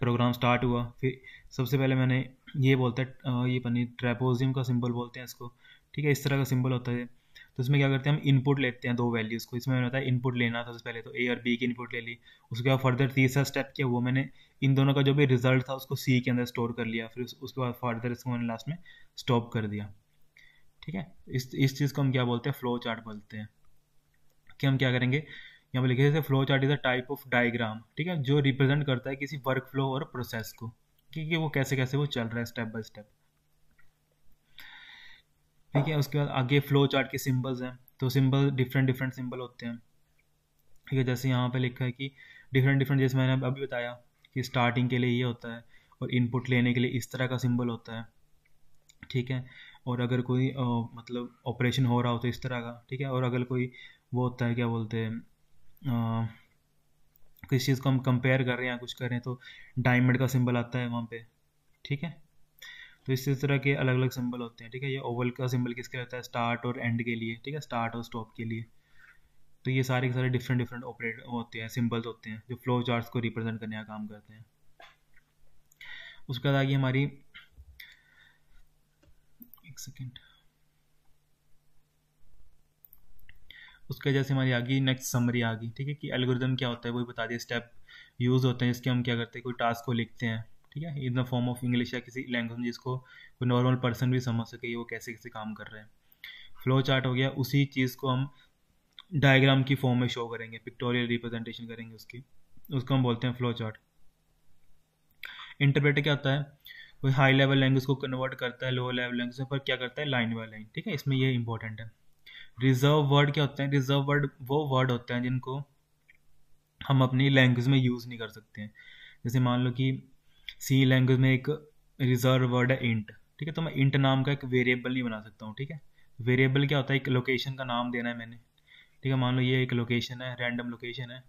प्रोग्राम स्टार्ट हुआ फिर सबसे पहले मैंने ये बोलता है ये पनी ट्रेपोजियम का सिंबल बोलते हैं इसको ठीक है इस तरह का सिंबल होता है तो इसमें क्या करते हैं हम इनपुट लेते हैं दो वैल्यूज़ को इसमें मैंने बताया इनपुट लेना सबसे पहले तो ए और बी की इनपुट ले ली उसके बाद फर्दर तीसरा स्टेप किया वो मैंने इन दोनों का जो भी रिजल्ट था उसको सी के अंदर स्टोर कर लिया फिर उसके बाद फर्दर इसको मैंने लास्ट में स्टॉप कर दिया ठीक है इस इस चीज़ को हम क्या बोलते हैं फ्लो चार्ट बोलते हैं कि हम क्या करेंगे यहाँ पर लिखे जैसे flow chart is a type of diagram ठीक है जो रिप्रेजेंट करता है किसी वर्क फ्लो और प्रोसेस को कि वो कैसे कैसे वो चल रहा है स्टेप बाय स्टेप ठीक है उसके बाद आगे फ्लो चार्ट के सिंबल्स हैं तो सिंबल डिफरेंट डिफरेंट सिंबल होते हैं ठीक है जैसे यहाँ पे लिखा है कि डिफरेंट डिफरेंट जैसे मैंने अभी बताया कि स्टार्टिंग के लिए ये होता है और इनपुट लेने के लिए इस तरह का सिंबल होता है ठीक है और अगर कोई ओ, मतलब ऑपरेशन हो रहा हो तो इस तरह का ठीक है और अगर कोई वो होता है क्या बोलते हैं किसी चीज़ को हम कंपेयर कर रहे हैं या कुछ कर रहे हैं तो डायमंड का सिंबल आता है वहाँ पे ठीक है तो इस तरह के अलग अलग सिंबल होते हैं ठीक है ये ओवल का सिंबल किसके रहता है स्टार्ट और एंड के लिए ठीक है स्टार्ट और स्टॉप के लिए तो ये सारे के सारे डिफरेंट डिफरेंट ऑपरेट होते हैं सिंबल्स होते हैं जो फ्लो चार्ट को रिप्रेजेंट करने का काम करते हैं उसके बाद आगे हमारी एक सेकेंड उसके जैसे हमारी आ गई नेक्स्ट समरी आ गई ठीक है कि एल्गोरिदम क्या होता है वो भी बता दिए स्टेप यूज़ होते हैं जिसके हम क्या करते हैं कोई टास्क को लिखते हैं ठीक है in the form of English या किसी लैंग्वेज में जिसको कोई नॉर्मल पर्सन भी समझ सके वो कैसे कैसे काम कर रहे हैं फ्लो चार्ट हो गया उसी चीज़ को हम डायग्राम की फॉर्म में शो करेंगे पिक्टोरियल रिप्रेजेंटेशन करेंगे उसकी उसको हम बोलते हैं फ्लो चार्ट इंटरप्रेटर क्या होता है कोई हाई लेवल लैंग्वेज को कन्वर्ट करता है लोअर लेवल लैंग्वेज पर क्या करता है लाइन बाय लाइन ठीक है इसमें ये इंपॉर्टेंट है रिजर्व वर्ड क्या होते हैं रिजर्व वर्ड वो वर्ड होते हैं जिनको हम अपनी लैंग्वेज में यूज़ नहीं कर सकते हैं जैसे मान लो कि सी लैंग्वेज में एक रिजर्व वर्ड है इंट ठीक है तो मैं इंट नाम का एक वेरिएबल नहीं बना सकता हूँ ठीक है वेरिएबल क्या होता है एक लोकेशन का नाम देना है मैंने ठीक है मान लो ये एक लोकेशन है रैंडम लोकेशन है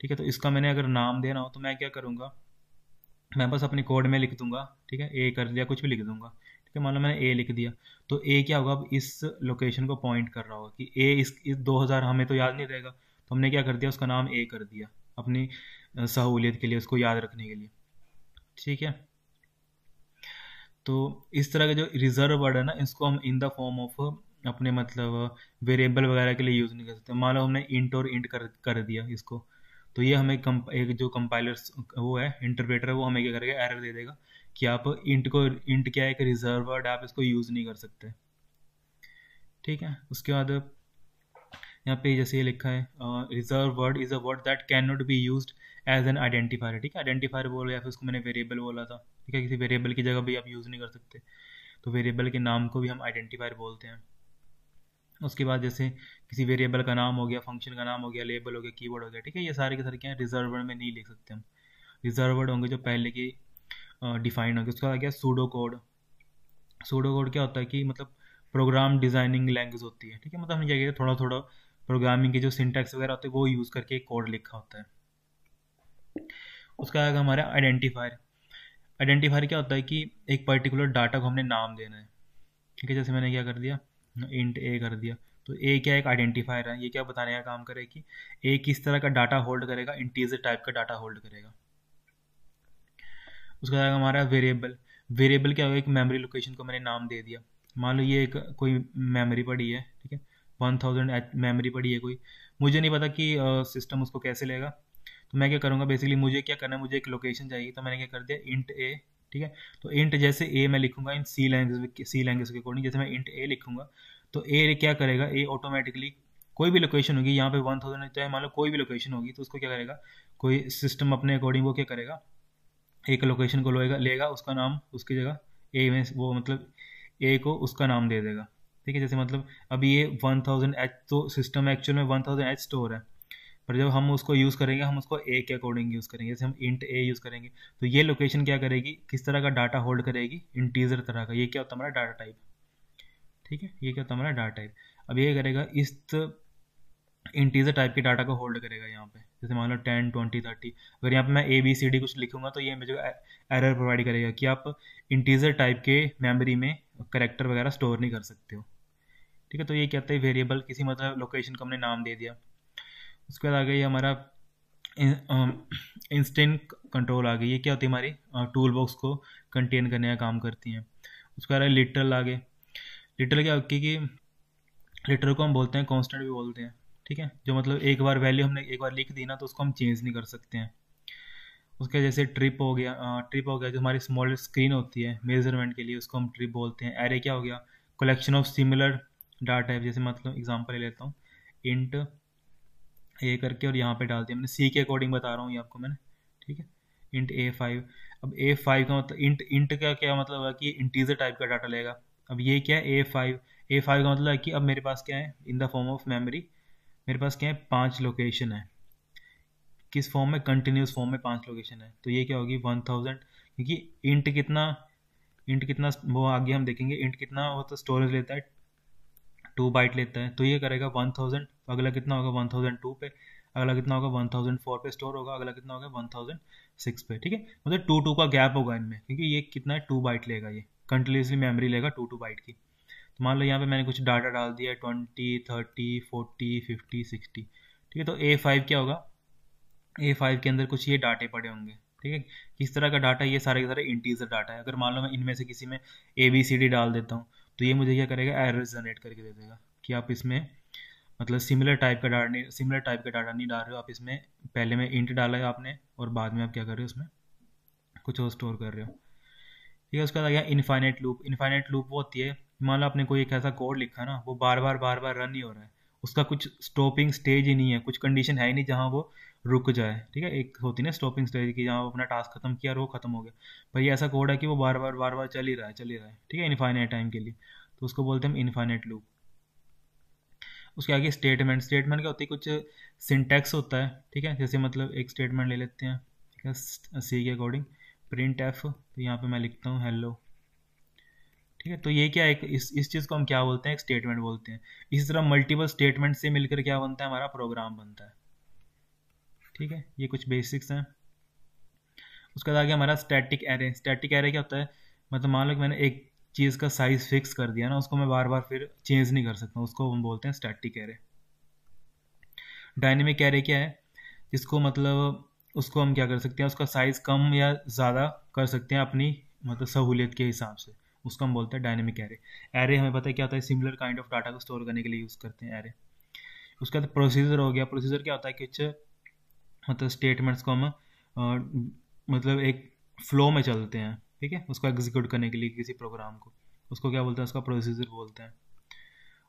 ठीक है तो इसका मैंने अगर नाम देना हो तो मैं क्या करूँगा मैं बस अपने कोड में लिख दूंगा ठीक है ए कर दिया कुछ भी लिख दूंगा ठीक है मान लो मैंने ए लिख दिया तो ए क्या होगा अब इस लोकेशन को पॉइंट कर रहा होगा कि ए इस, इस 2000 हमें तो याद नहीं रहेगा तो हमने क्या कर दिया उसका नाम ए कर दिया अपनी सहूलियत के लिए उसको याद रखने के लिए ठीक है तो इस तरह का जो रिजर्व वर्ड है ना इसको हम इन द फॉर्म ऑफ अपने मतलब वेरिएबल वगैरह के लिए यूज़ नहीं कर सकते मान लो हमने इंट और इंट कर कर दिया इसको तो ये हमें कम एक जो कंपाइलर्स वो है इंटरप्रेटर वो हमें क्या करेगा एरर दे देगा कि आप इंट को इंट क्या है एक रिजर्व वर्ड आप इसको यूज़ नहीं कर सकते ठीक है उसके बाद यहाँ पे जैसे ये लिखा है reserve word is a word that can not be use as an identifier ठीक है आइडेंटिफायर बोला या फिर उसको मैंने वेरिएबल बोला था ठीक है किसी वेरिएबल की जगह भी आप यूज़ नहीं कर सकते तो वेरिएबल के नाम को भी हम आइडेंटिफायर बोलते हैं उसके बाद जैसे किसी वेरिएबल का नाम हो गया फंक्शन का नाम हो गया लेबल हो गया की हो गया ठीक है ये सारे के सारे क्या है रिजर्वर्ड में नहीं लिख सकते हम रिजर्वर्ड होंगे जो पहले की डिफाइंड होंगे उसका आ गया सूडो कोड सूडो कोड क्या होता है कि मतलब प्रोग्राम डिजाइनिंग लैंग्वेज होती है ठीक है मतलब हमने क्या किया थोड़ा थोड़ा प्रोग्रामिंग के जो सिंटेक्स वगैरह होते हैं वो यूज़ करके कोड लिखा होता है उसका आएगा हमारा आइडेंटिफायर आइडेंटिफायर क्या होता है कि एक पर्टिकुलर डाटा को हमने नाम देना है ठीक है जैसे मैंने क्या कर दिया इंट ए कर दिया तो ए क्या एक आइडेंटिफायर है ये क्या बताने का काम करे कि ए किस तरह का डाटा होल्ड करेगा इंटीजर टाइप का डाटा होल्ड करेगा उसका आएगा हमारा वेरिएबल वेरिएबल क्या होगा एक मेमोरी लोकेशन को मैंने नाम दे दिया मान लो ये एक कोई मेमोरी पड़ी है ठीक है वन थाउजेंड मेमोरी पड़ी है कोई मुझे नहीं पता कि सिस्टम उसको कैसे लेगा तो मैं क्या करूँगा बेसिकली मुझे क्या करना है मुझे एक लोकेशन चाहिए तो मैंने क्या कर दिया इंट ए ठीक है तो इंट जैसे ए मैं लिखूंगा in C language C language के अकॉर्डिंग जैसे मैं इंट ए लिखूंगा तो ए क्या करेगा ए ऑटोमेटिकली कोई भी लोकेशन होगी यहाँ पे वन थाउजेंड चाहे मान लो कोई भी लोकेशन होगी तो उसको क्या करेगा कोई सिस्टम अपने अकॉर्डिंग वो क्या करेगा एक लोकेशन को लेगा लेगा उसका नाम उसकी जगह ए में वो मतलब ए को उसका नाम दे देगा ठीक है जैसे मतलब अभी ये वन थाउजेंड एच तो सिस्टम एक्चुअल में वन थाउजेंड एच स्टोर है पर जब हम उसको यूज़ करेंगे हम उसको ए के अकॉर्डिंग यूज़ करेंगे जैसे हम इंट ए यूज़ करेंगे तो ये लोकेशन क्या करेगी किस तरह का डाटा होल्ड करेगी इंटीजर तरह का ये क्या होता हमारा डाटा टाइप ठीक है ये क्या होता हमारा डाटा टाइप अब ये करेगा इस इंटीजर टाइप के डाटा को होल्ड करेगा यहाँ पे जैसे मान लो टेन ट्वेंटी थर्टी अगर यहाँ पे मैं ए बी सी डी कुछ लिखूंगा तो ये मुझे एरर प्रोवाइड करेगा कि आप इंटीजर टाइप के मेमोरी में करेक्टर वगैरह स्टोर नहीं कर सकते हो ठीक है तो ये क्या है वेरिएबल किसी मतलब लोकेशन को हमने नाम दे दिया उसके बाद आ गई हमारा इंस्टेंट कंट्रोल आ गई ये क्या होती है हमारी टूल बॉक्स को कंटेन करने का काम करती हैं उसके बाद लिटरल आ गए लिटरल क्या होती है कि लिटरल को हम बोलते हैं कॉन्स्टेंट भी बोलते हैं ठीक है जो मतलब एक बार वैल्यू हमने एक बार लिख दी ना तो उसको हम चेंज नहीं कर सकते हैं उसके जैसे ट्रिप हो गया ट्रिप हो गया जो हमारी स्मॉल स्क्रीन होती है मेजरमेंट के लिए उसको हम ट्रिप बोलते हैं एरे क्या हो गया कलेक्शन ऑफ सिमिलर डाटा है जैसे मतलब एग्जांपल ले लेता हूँ इंट ए करके और यहाँ पे डाल दिया मैंने सी के अकॉर्डिंग बता रहा हूँ ये आपको मैंने ठीक है इंट ए फाइव अब ए फाइव का मतलब इंट इंट का क्या मतलब है कि इंटीजर टाइप का डाटा लेगा अब ये क्या है ए फाइव ए फाइव का मतलब है कि अब मेरे पास क्या है in the form of memory मेरे पास क्या है पाँच लोकेशन है किस फॉर्म में कंटिन्यूस फॉर्म में पाँच लोकेशन है तो ये क्या होगी वन थाउजेंड क्योंकि इंट कितना इंट कितना वो आगे हम देखेंगे इंट कितना वो तो स्टोरेज लेता है टू बाइट लेता है तो ये करेगा वन थाउजेंड अगला कितना होगा वन थाउजेंड टू पे अगला कितना होगा वन थाउजेंड फोर पे स्टोर होगा अगला कितना होगा वन थाउजेंड सिक्स पे ठीक है मतलब टू टू का गैप होगा इनमें क्योंकि ये कितना है टू बाइट लेगा ये कंटिन्यूसली मेमोरी लेगा टू टू बाइट की तो मान लो यहाँ पे मैंने कुछ डाटा डाल दिया twenty thirty forty fifty sixty ठीक है तो ए फाइव क्या होगा ए फाइव के अंदर कुछ ये डाटे पड़े होंगे ठीक है किस तरह का डाटा ये सारे के सारे इंटीजर डाटा है अगर मान लो मैं इनमें से किसी में ए बी सी डी डाल देता हूँ तो ये मुझे क्या करेगा एरर जनरेट करके दे देगा कि आप इसमें मतलब सिमिलर टाइप का नहीं सिमिलर टाइप का डाटा नहीं डाल रहे हो आप इसमें पहले में इंट डाला है आपने और बाद में आप क्या कर रहे हो उसमें कुछ और स्टोर कर रहे हो ठीक है उसके बाद आ गया इन्फाइनेट लूप इन्फाइनेट लूप वो होती है मान लो आपने कोई एक ऐसा कोड लिखा ना वो बार बार बार बार रन नहीं हो रहा है उसका कुछ स्टॉपिंग स्टेज ही नहीं है कुछ कंडीशन है ही नहीं जहाँ वो रुक जाए ठीक है एक होती ना स्टॉपिंग स्टेज की जहाँ अपना टास्क खत्म किया और वो खत्म हो गया पर ये ऐसा कोड है कि वो बार बार बार बार चल ही रहा है चल ही रहा है ठीक है इनफाइनेट टाइम के लिए तो उसको बोलते हैं हम इन्फाइनाइट लूप उसके आगे स्टेटमेंट स्टेटमेंट क्या होती है कुछ सिंटेक्स होता है ठीक है जैसे मतलब एक स्टेटमेंट ले लेते हैं ठीक है सी के अकॉर्डिंग प्रिंट एफ तो यहाँ पे मैं लिखता हूँ हेलो ठीक है तो ये क्या एक इस इस चीज़ को हम क्या बोलते हैं एक स्टेटमेंट बोलते हैं इसी तरह मल्टीपल स्टेटमेंट से मिलकर क्या बनता है हमारा प्रोग्राम बनता है ठीक है ये कुछ बेसिक्स हैं उसके बाद आ गया हमारा स्टैटिक एरे स्टैटिक एरे क्या होता है मतलब मान लो कि मैंने एक चीज़ का साइज़ फिक्स कर दिया ना उसको मैं बार बार फिर चेंज नहीं कर सकता उसको हम बोलते हैं स्टैटिक एरे डायनेमिक एरे क्या है जिसको मतलब उसको हम क्या कर सकते हैं उसका साइज़ कम या ज़्यादा कर सकते हैं अपनी मतलब सहूलियत के हिसाब से उसको हम बोलते हैं डायनेमिक एरे एरे हमें पता है क्या होता है सिमिलर काइंड ऑफ डाटा को स्टोर करने के लिए यूज़ करते हैं एरे उसके बाद प्रोसीजर हो गया प्रोसीजर क्या होता है कि मतलब स्टेटमेंट्स को हम मतलब एक फ्लो में चलते हैं ठीक है उसको एग्जीक्यूट करने के लिए किसी प्रोग्राम को उसको क्या बोलते हैं उसका प्रोसीजर बोलते हैं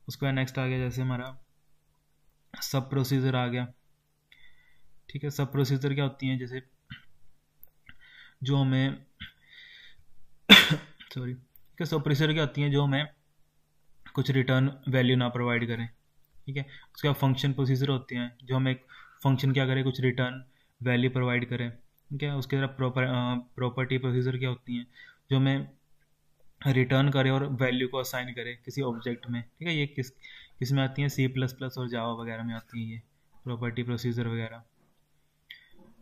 उसके बाद नेक्स्ट आ गया जैसे हमारा सब प्रोसीजर आ गया ठीक है सब प्रोसीजर क्या होती हैं जैसे जो हमें सॉरी ठीक है सब प्रोसीजर क्या होती हैं जो हमें कुछ रिटर्न वैल्यू ना प्रोवाइड करें ठीक है उसके बाद फंक्शन प्रोसीजर होते हैं जो हमें एक फंक्शन क्या करे कुछ रिटर्न वैल्यू प्रोवाइड करें है उसके तरफ प्रॉपर प्रॉपर्टी प्रोसीजर क्या होती हैं जो हमें रिटर्न करे और वैल्यू को असाइन करे किसी ऑब्जेक्ट में ठीक है ये किस किस में आती हैं सी प्लस प्लस और जावा वगैरह में आती हैं ये प्रॉपर्टी प्रोसीजर वगैरह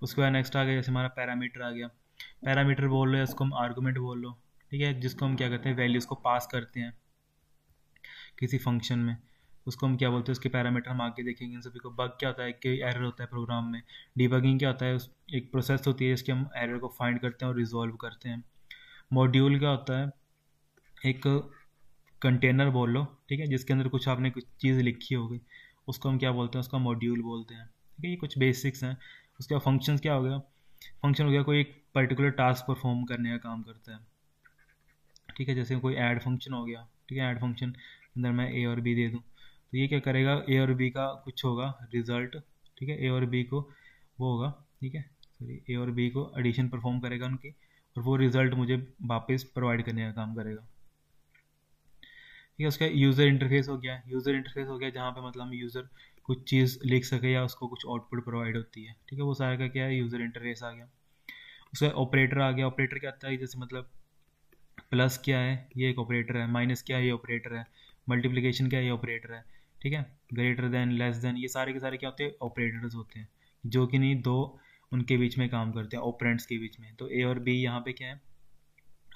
उसके बाद नेक्स्ट आ गया जैसे हमारा पैरामीटर आ गया पैरामीटर बोल लो या उसको हम आर्गूमेंट बोल लो ठीक है जिसको हम क्या करते हैं वैल्यूज़ को पास करते हैं किसी फंक्शन में उसको हम क्या बोलते हैं उसके पैरामीटर हम आगे देखेंगे इन सभी को बग क्या होता है कि एरर होता है प्रोग्राम में डिबगिंग क्या होता है एक प्रोसेस होती है जिसके हम एरर को फाइंड करते हैं और रिजॉल्व करते हैं मॉड्यूल क्या होता है एक कंटेनर बोल लो ठीक है जिसके अंदर कुछ आपने कुछ चीज़ लिखी होगी उसको हम क्या बोलते हैं उसका मॉड्यूल बोलते हैं ठीक है ये कुछ बेसिक्स हैं उसके बाद फंक्शन क्या हो गया फंक्शन हो गया कोई एक पर्टिकुलर टास्क परफॉर्म करने का काम करता है ठीक है जैसे कोई ऐड फंक्शन हो गया ठीक है ऐड फंक्शन अंदर मैं ए और बी दे दूँ तो ये क्या करेगा ए और बी का कुछ होगा रिजल्ट ठीक है ए और बी को वो होगा ठीक है सॉरी ए और बी को एडिशन परफॉर्म करेगा उनकी और वो रिजल्ट मुझे वापस प्रोवाइड करने का काम करेगा ठीक है उसका यूज़र इंटरफेस हो गया यूज़र इंटरफेस हो गया जहाँ पे मतलब हम यूज़र कुछ चीज़ लिख सके या उसको कुछ आउटपुट प्रोवाइड होती है ठीक है वो सारे का क्या है यूज़र इंटरफेस आ गया उसका ऑपरेटर आ गया ऑपरेटर क्या आता है जैसे मतलब प्लस क्या है ये एक ऑपरेटर है माइनस क्या है ये ऑपरेटर है मल्टीप्लिकेशन क्या है ये ऑपरेटर है ठीक है ग्रेटर देन लेस देन ये सारे के सारे क्या होते हैं ऑपरेटर्स होते हैं जो कि नहीं दो उनके बीच में काम करते हैं ऑपरेंट्स के बीच में तो ए और बी यहाँ पे क्या है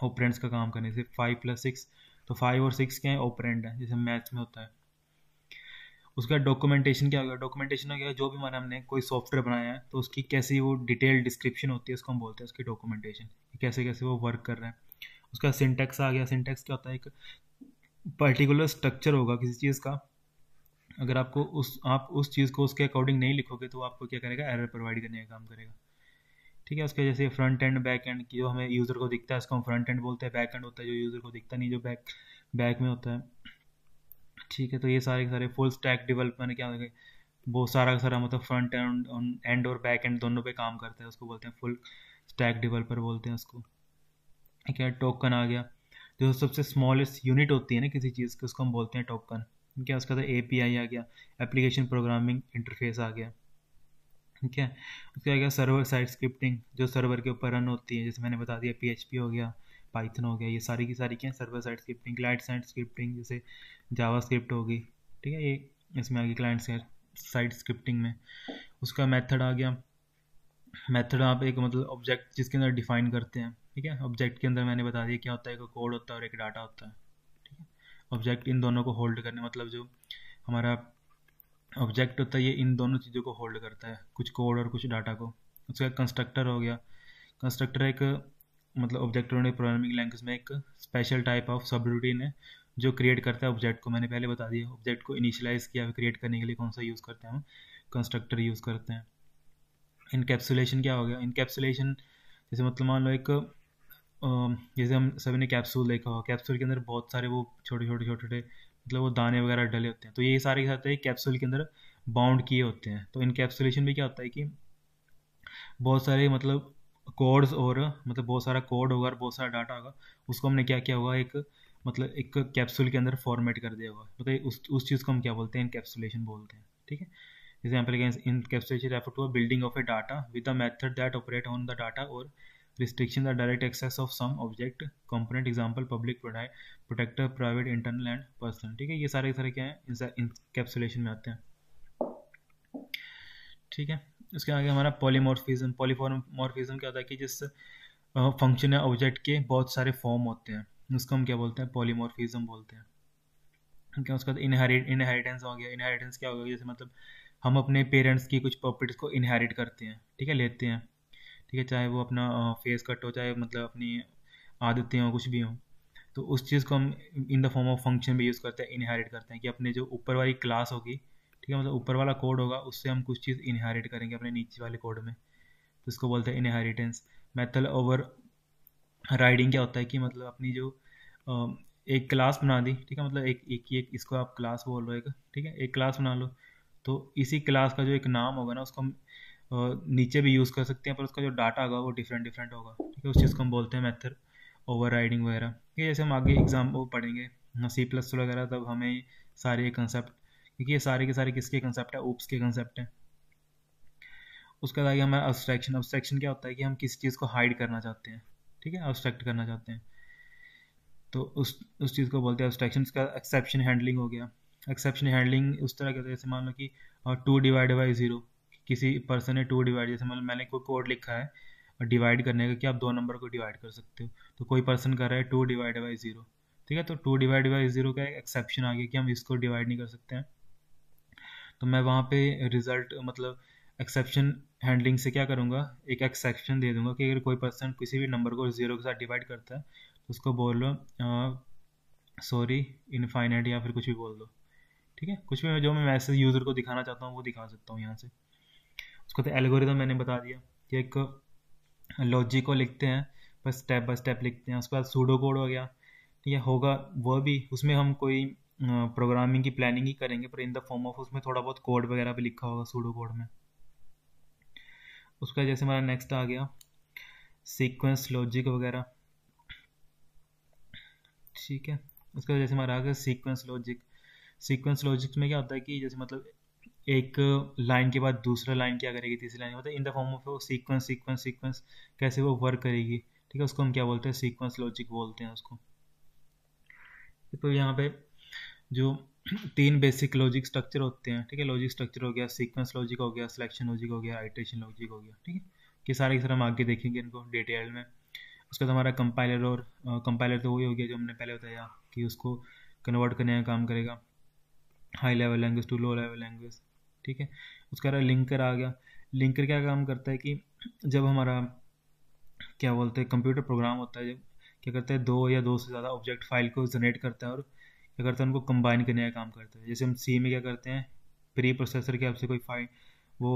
ऑपरेंट्स का काम करने से फाइव प्लस सिक्स तो फाइव और सिक्स क्या है ऑपरेंट है जैसे मैथ्स में होता है उसका डॉक्यूमेंटेशन क्या हो गया डॉक्यूमेंटेशन हो गया जो भी हमारा हमने कोई सॉफ्टवेयर बनाया है तो उसकी कैसी वो डिटेल डिस्क्रिप्शन होती है उसको हम बोलते हैं उसकी डॉक्यूमेंटेशन कैसे कैसे वो वर्क कर रहे हैं उसका सिंटेक्स आ गया सिंटेक्स क्या होता है एक पर्टिकुलर स्ट्रक्चर होगा किसी चीज़ का अगर आपको उस आप उस चीज़ को उसके अकॉर्डिंग नहीं लिखोगे तो आपको क्या करेगा एरर प्रोवाइड करने का काम करेगा ठीक है उसके जैसे फ्रंट एंड बैक एंड जो हमें यूज़र को दिखता है उसको हम फ्रंट एंड बोलते हैं बैक एंड होता है जो यूज़र को दिखता नहीं जो बैक बैक में होता है ठीक है तो ये सारे सारे फुल स्टैक डेवलपमेंट क्या होगा बहुत सारा सारा मतलब फ्रंट एंड एंड और बैक एंड दोनों पे काम करता है उसको बोलते हैं फुल स्टैक डेवलपर बोलते हैं उसको ठीक है टोकन आ गया जो सबसे स्मॉलेस्ट यूनिट होती है ना किसी चीज़ की उसको हम बोलते हैं टोकन ठीक है उसका पी ए आ गया एप्लीकेशन प्रोग्रामिंग इंटरफेस आ गया ठीक है उसके आ गया सर्वर साइड स्क्रिप्टिंग जो सर्वर के ऊपर रन होती है जैसे मैंने बता दिया पी हो गया पाइथन हो गया ये सारी की सारी क्या server side scripting client side scripting जैसे जावा स्क्रिप्ट होगी ठीक है ये इसमें आ गई क्लाइंट साइड स्क्रिप्टिंग में उसका मेथड आ गया मेथड आप एक मतलब ऑब्जेक्ट जिसके अंदर डिफाइन करते हैं ठीक है ऑब्जेक्ट के अंदर मैंने बता दिया क्या होता है एक कोड होता है और एक डाटा होता है ऑब्जेक्ट इन दोनों को होल्ड करने मतलब जो हमारा ऑब्जेक्ट होता है ये इन दोनों चीज़ों को होल्ड करता है कुछ कोड और कुछ डाटा को उसका कंस्ट्रक्टर हो गया कंस्ट्रक्टर एक मतलब ऑब्जेक्ट प्रोग्रामिंग लैंग्वेज में एक special type of subroutine है जो क्रिएट करता है ऑब्जेक्ट को मैंने पहले बता दिया ऑब्जेक्ट को इनिशियलाइज किया क्रिएट करने के लिए कौन सा यूज़ करते हैं हम कंस्ट्रक्टर यूज़ करते हैं इनकेप्सुलेशन क्या हो गया इनकेप्सुलेशन जैसे मतलब मान लो एक जैसे हम सभी ने कैप्सूल देखा हो कैप्सूल के अंदर बहुत सारे वो छोटे छोटे छोटे छोटे मतलब वो दाने वगैरह डले होते हैं तो ये सारे के साथ कैप्सूल के अंदर बाउंड किए होते हैं तो इनकैप्सुलेशन में क्या होता है कि बहुत सारे मतलब कोड्स और मतलब बहुत सारा कोड होगा और बहुत सारा डाटा होगा उसको हमने क्या किया होगा एक मतलब एक कैप्सूल के अंदर फॉर्मेट कर दिया होगा मतलब उस उस चीज़ को हम क्या बोलते हैं इनकैप्सुलेशन बोलते हैं ठीक है example encapsulation refer to a building of a data with the method that operate on the data और restriction are direct access of some object component example public protector private internal and personal ठीक है ये सारे सारे क्या है encapsulation में आते हैं ठीक है उसके आगे हमारा पॉलीमॉर्फिज्म पॉलीफॉर्मॉर्फिज्म क्या होता है कि जिस फंक्शन या ऑब्जेक्ट के बहुत सारे फॉर्म होते हैं उसको हम क्या बोलते हैं पॉलीमॉर्फिज्म बोलते हैं क्या उसके बाद इनहेरिट इनहेरिटेंस हो गया इनहेरिटेंस क्या हो गया जैसे मतलब हम अपने पेरेंट्स की कुछ प्रॉपर्टीज को इनहेरिट करते हैं ठीक है लेते हैं ठीक है चाहे वो अपना फेस कट हो चाहे मतलब अपनी आदतें हों कुछ भी हो तो उस चीज़ को हम in the form of function भी यूज़ करते हैं इनहेरिट करते हैं कि अपने जो ऊपर वाली क्लास होगी ठीक है मतलब ऊपर वाला कोड होगा उससे हम कुछ चीज़ इनहेरिट करेंगे अपने नीचे वाले कोड में तो इसको बोलते हैं इनहेरिटेंस मेथल ओवर राइडिंग क्या होता है कि मतलब अपनी जो एक क्लास बना दी ठीक है मतलब एक एक ही एक इसको आप क्लास बोल रहे हो ठीक है एक क्लास बना लो तो इसी क्लास का जो एक नाम होगा ना उसको हम नीचे भी यूज़ कर सकते हैं पर उसका जो डाटा होगा वो डिफरेंट डिफरेंट होगा ठीक है उस चीज़ को हम बोलते हैं मैथर ओवर राइडिंग वगैरह ठीक है जैसे हम आगे एग्जाम वो पढ़ेंगे सी प्लस वगैरह तब हमें सारे ये कंसेप्ट क्योंकि ये सारे के सारे किसके कंसेप्ट है ओप्स के कंसेप्ट हैं उसके बाद आगे हमारा अब्सट्रैक्शन अब्सट्रैक्शन क्या होता है कि हम किसी चीज़ को हाइड करना चाहते हैं ठीक है अब्सट्रैक्ट करना चाहते हैं तो उस उस चीज़ को बोलते हैं अब्सट्रैक्शन इसका एक्सेप्शन हैंडलिंग हो गया एक्सेप्शन हैंडलिंग उस तरह के जैसे मान लो कि टू डिवाइड बाई ज़ीरो किसी पर्सन ने टू डिवाइड जैसे मतलब मैंने कोई कोड लिखा है डिवाइड करने का कि आप दो नंबर को डिवाइड कर सकते हो तो कोई पर्सन कर रहा है टू डिवाइड बाई ज़ीरो ठीक है तो टू डिवाइड बाई ज़ीरो का एक एक्सेप्शन आ गया कि हम इसको डिवाइड नहीं कर सकते हैं तो मैं वहाँ पे रिज़ल्ट मतलब एक्सेप्शन हैंडलिंग से क्या करूँगा एक एक्सेप्शन दे दूंगा कि अगर कोई पर्सन किसी भी नंबर को ज़ीरो के साथ डिवाइड करता है तो उसको बोल लो सॉरी इनफाइनाइट या फिर कुछ भी बोल दो ठीक है कुछ भी जो मैं मैसेज यूज़र को दिखाना चाहता हूँ वो दिखा सकता हूँ यहाँ से उसका तो एल्गोरिदम मैंने बता दिया कि एक लॉजिक को लिखते हैं बस स्टेप बाय स्टेप लिखते हैं उसके बाद सूडो कोड हो गया ठीक है होगा वह भी उसमें हम कोई प्रोग्रामिंग की प्लानिंग ही करेंगे पर इन द फॉर्म ऑफ उसमें थोड़ा बहुत कोड वगैरह भी लिखा होगा सूडो कोड में उसका जैसे हमारा नेक्स्ट आ गया सीक्वेंस लॉजिक वगैरह ठीक है उसका जैसे हमारा आ गया सीक्वेंस लॉजिक सीक्वेंस लॉजिक में क्या होता है कि जैसे मतलब एक लाइन के बाद दूसरा लाइन क्या करेगी तीसरी लाइन मतलब in the form of sequence sequence sequence कैसे वो वर्क करेगी ठीक है उसको हम क्या बोलते हैं सीक्वेंस लॉजिक बोलते हैं उसको तो यहाँ पे जो तीन बेसिक लॉजिक स्ट्रक्चर होते हैं ठीक है लॉजिक स्ट्रक्चर हो गया सीक्वेंस लॉजिक हो गया सिलेक्शन लॉजिक हो गया आइट्रेशन लॉजिक हो गया ठीक है कि सारे के सारे हम आगे देखेंगे इनको डिटेल में उसके बाद हमारा कंपाइलर और कंपाइलर तो वही हो गया जो हमने पहले बताया कि उसको कन्वर्ट करने का काम करेगा high level language to low level language ठीक है उसका रहा लिंकर आ गया लिंकर क्या काम करता है कि जब हमारा क्या बोलते हैं कंप्यूटर प्रोग्राम होता है जब क्या करता है दो या दो से ज़्यादा ऑब्जेक्ट फाइल को जनरेट करता है और क्या करता है उनको कंबाइन करने का काम करता है जैसे हम सी में क्या करते हैं प्री प्रोसेसर के आपसे कोई फाइल वो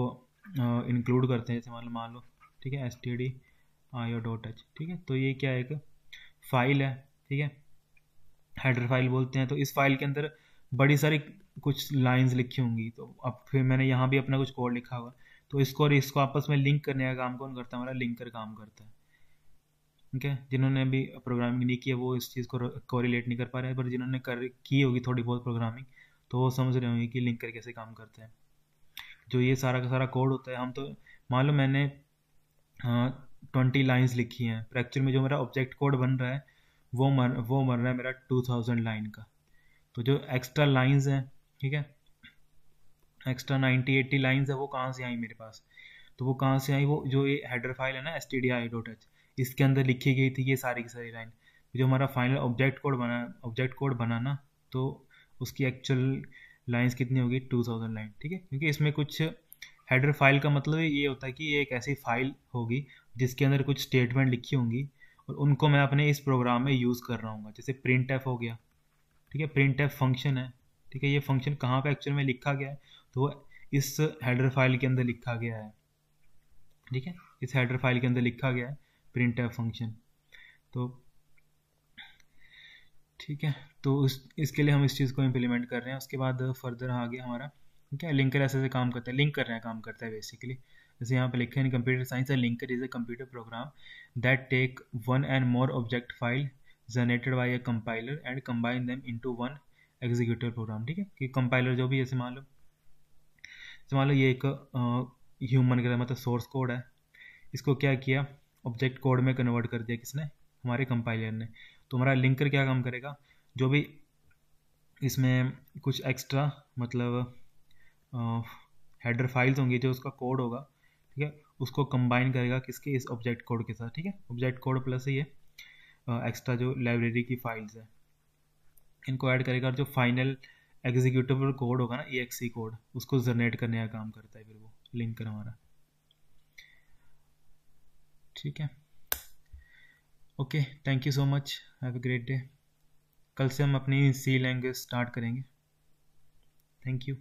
इंक्लूड करते हैं जैसे मान लो मान लो ठीक है S T D I O dot H ठीक है तो ये क्या एक फाइल है ठीक है हेडर फाइल बोलते हैं तो इस फाइल के अंदर बड़ी सारी कुछ लाइंस लिखी होंगी तो अब फिर मैंने यहाँ भी अपना कुछ कोड लिखा हुआ तो इसको और इसको आपस में लिंक करने का काम कौन करता है हमारा लिंकर काम करता है ठीक है जिन्होंने अभी प्रोग्रामिंग नहीं किया वो इस चीज़ को कोरिलेट नहीं कर पा रहे पर जिन्होंने कर की होगी थोड़ी बहुत प्रोग्रामिंग तो वो समझ रहे होंगे कि लिंकर कैसे काम करते हैं जो ये सारा का सारा कोड होता है हम तो मान लो मैंने ट्वेंटी लाइन्स लिखी हैं पर एक्चुअल में जो मेरा ऑब्जेक्ट कोड बन रहा है वो मर वो मर रहा है मेरा टू थाउजेंड लाइन का तो जो एक्स्ट्रा लाइन्स हैं ठीक है एक्स्ट्रा नाइन्टी एट्टी लाइन्स है वो कहाँ से आई मेरे पास तो वो कहाँ से आई वो जो ये हेडर फाइल है ना S T D I dot H इसके अंदर लिखी गई थी ये सारी की सारी लाइन जो हमारा फाइनल ऑब्जेक्ट कोड बना ऑब्जेक्ट कोड बना ना तो उसकी एक्चुअल लाइन्स कितनी होगी टू थाउजेंड लाइन ठीक है क्योंकि इसमें कुछ हेडर फाइल का मतलब ये होता है कि ये एक ऐसी फाइल होगी जिसके अंदर कुछ स्टेटमेंट लिखी होंगी और उनको मैं अपने इस प्रोग्राम में यूज़ कर रहा हूँ जैसे प्रिंट एफ हो गया ठीक है प्रिंट एफ फंक्शन है ठीक है ये फंक्शन कहाँ का एक्चुअल में लिखा गया है तो इस हेडर फाइल के अंदर लिखा गया है ठीक है इस हेडर फाइल के अंदर लिखा गया है प्रिंट एफ फंक्शन तो ठीक है तो उस इसके लिए हम इस चीज़ को इम्प्लीमेंट कर रहे हैं उसके बाद फर्दर आ गया हमारा ठीक है लिंकर ऐसे ऐसे काम करता है लिंक कर रहे हैं काम करता है बेसिकली जैसे यहाँ पे लिखे हैं computer science and linker is a computer program that take one and more object file generated by a compiler and combine them into one executor program ठीक है कि कंपाइलर जो भी जैसे मान लो जैसे मान लो ये एक ह्यूमन के मतलब सोर्स कोड है इसको क्या किया ऑब्जेक्ट कोड में कन्वर्ट कर दिया किसने हमारे कंपाइलर ने तो हमारा लिंकर क्या काम करेगा जो भी इसमें कुछ एक्स्ट्रा मतलब हेडर फाइल्स होंगी जो उसका कोड होगा ठीक है उसको कंबाइन करेगा किसके इस ऑब्जेक्ट कोड के साथ ठीक है ऑब्जेक्ट कोड प्लस ये एक्स्ट्रा जो लाइब्रेरी की फाइल्स है इनको ऐड करेगा और जो फाइनल एग्जीक्यूटिव कोड होगा ना ई कोड उसको जनरेट करने का काम करता है फिर वो लिंकर हमारा ठीक है okay thank you so much have a great day कल से हम अपनी सी लैंग्वेज स्टार्ट करेंगे थैंक यू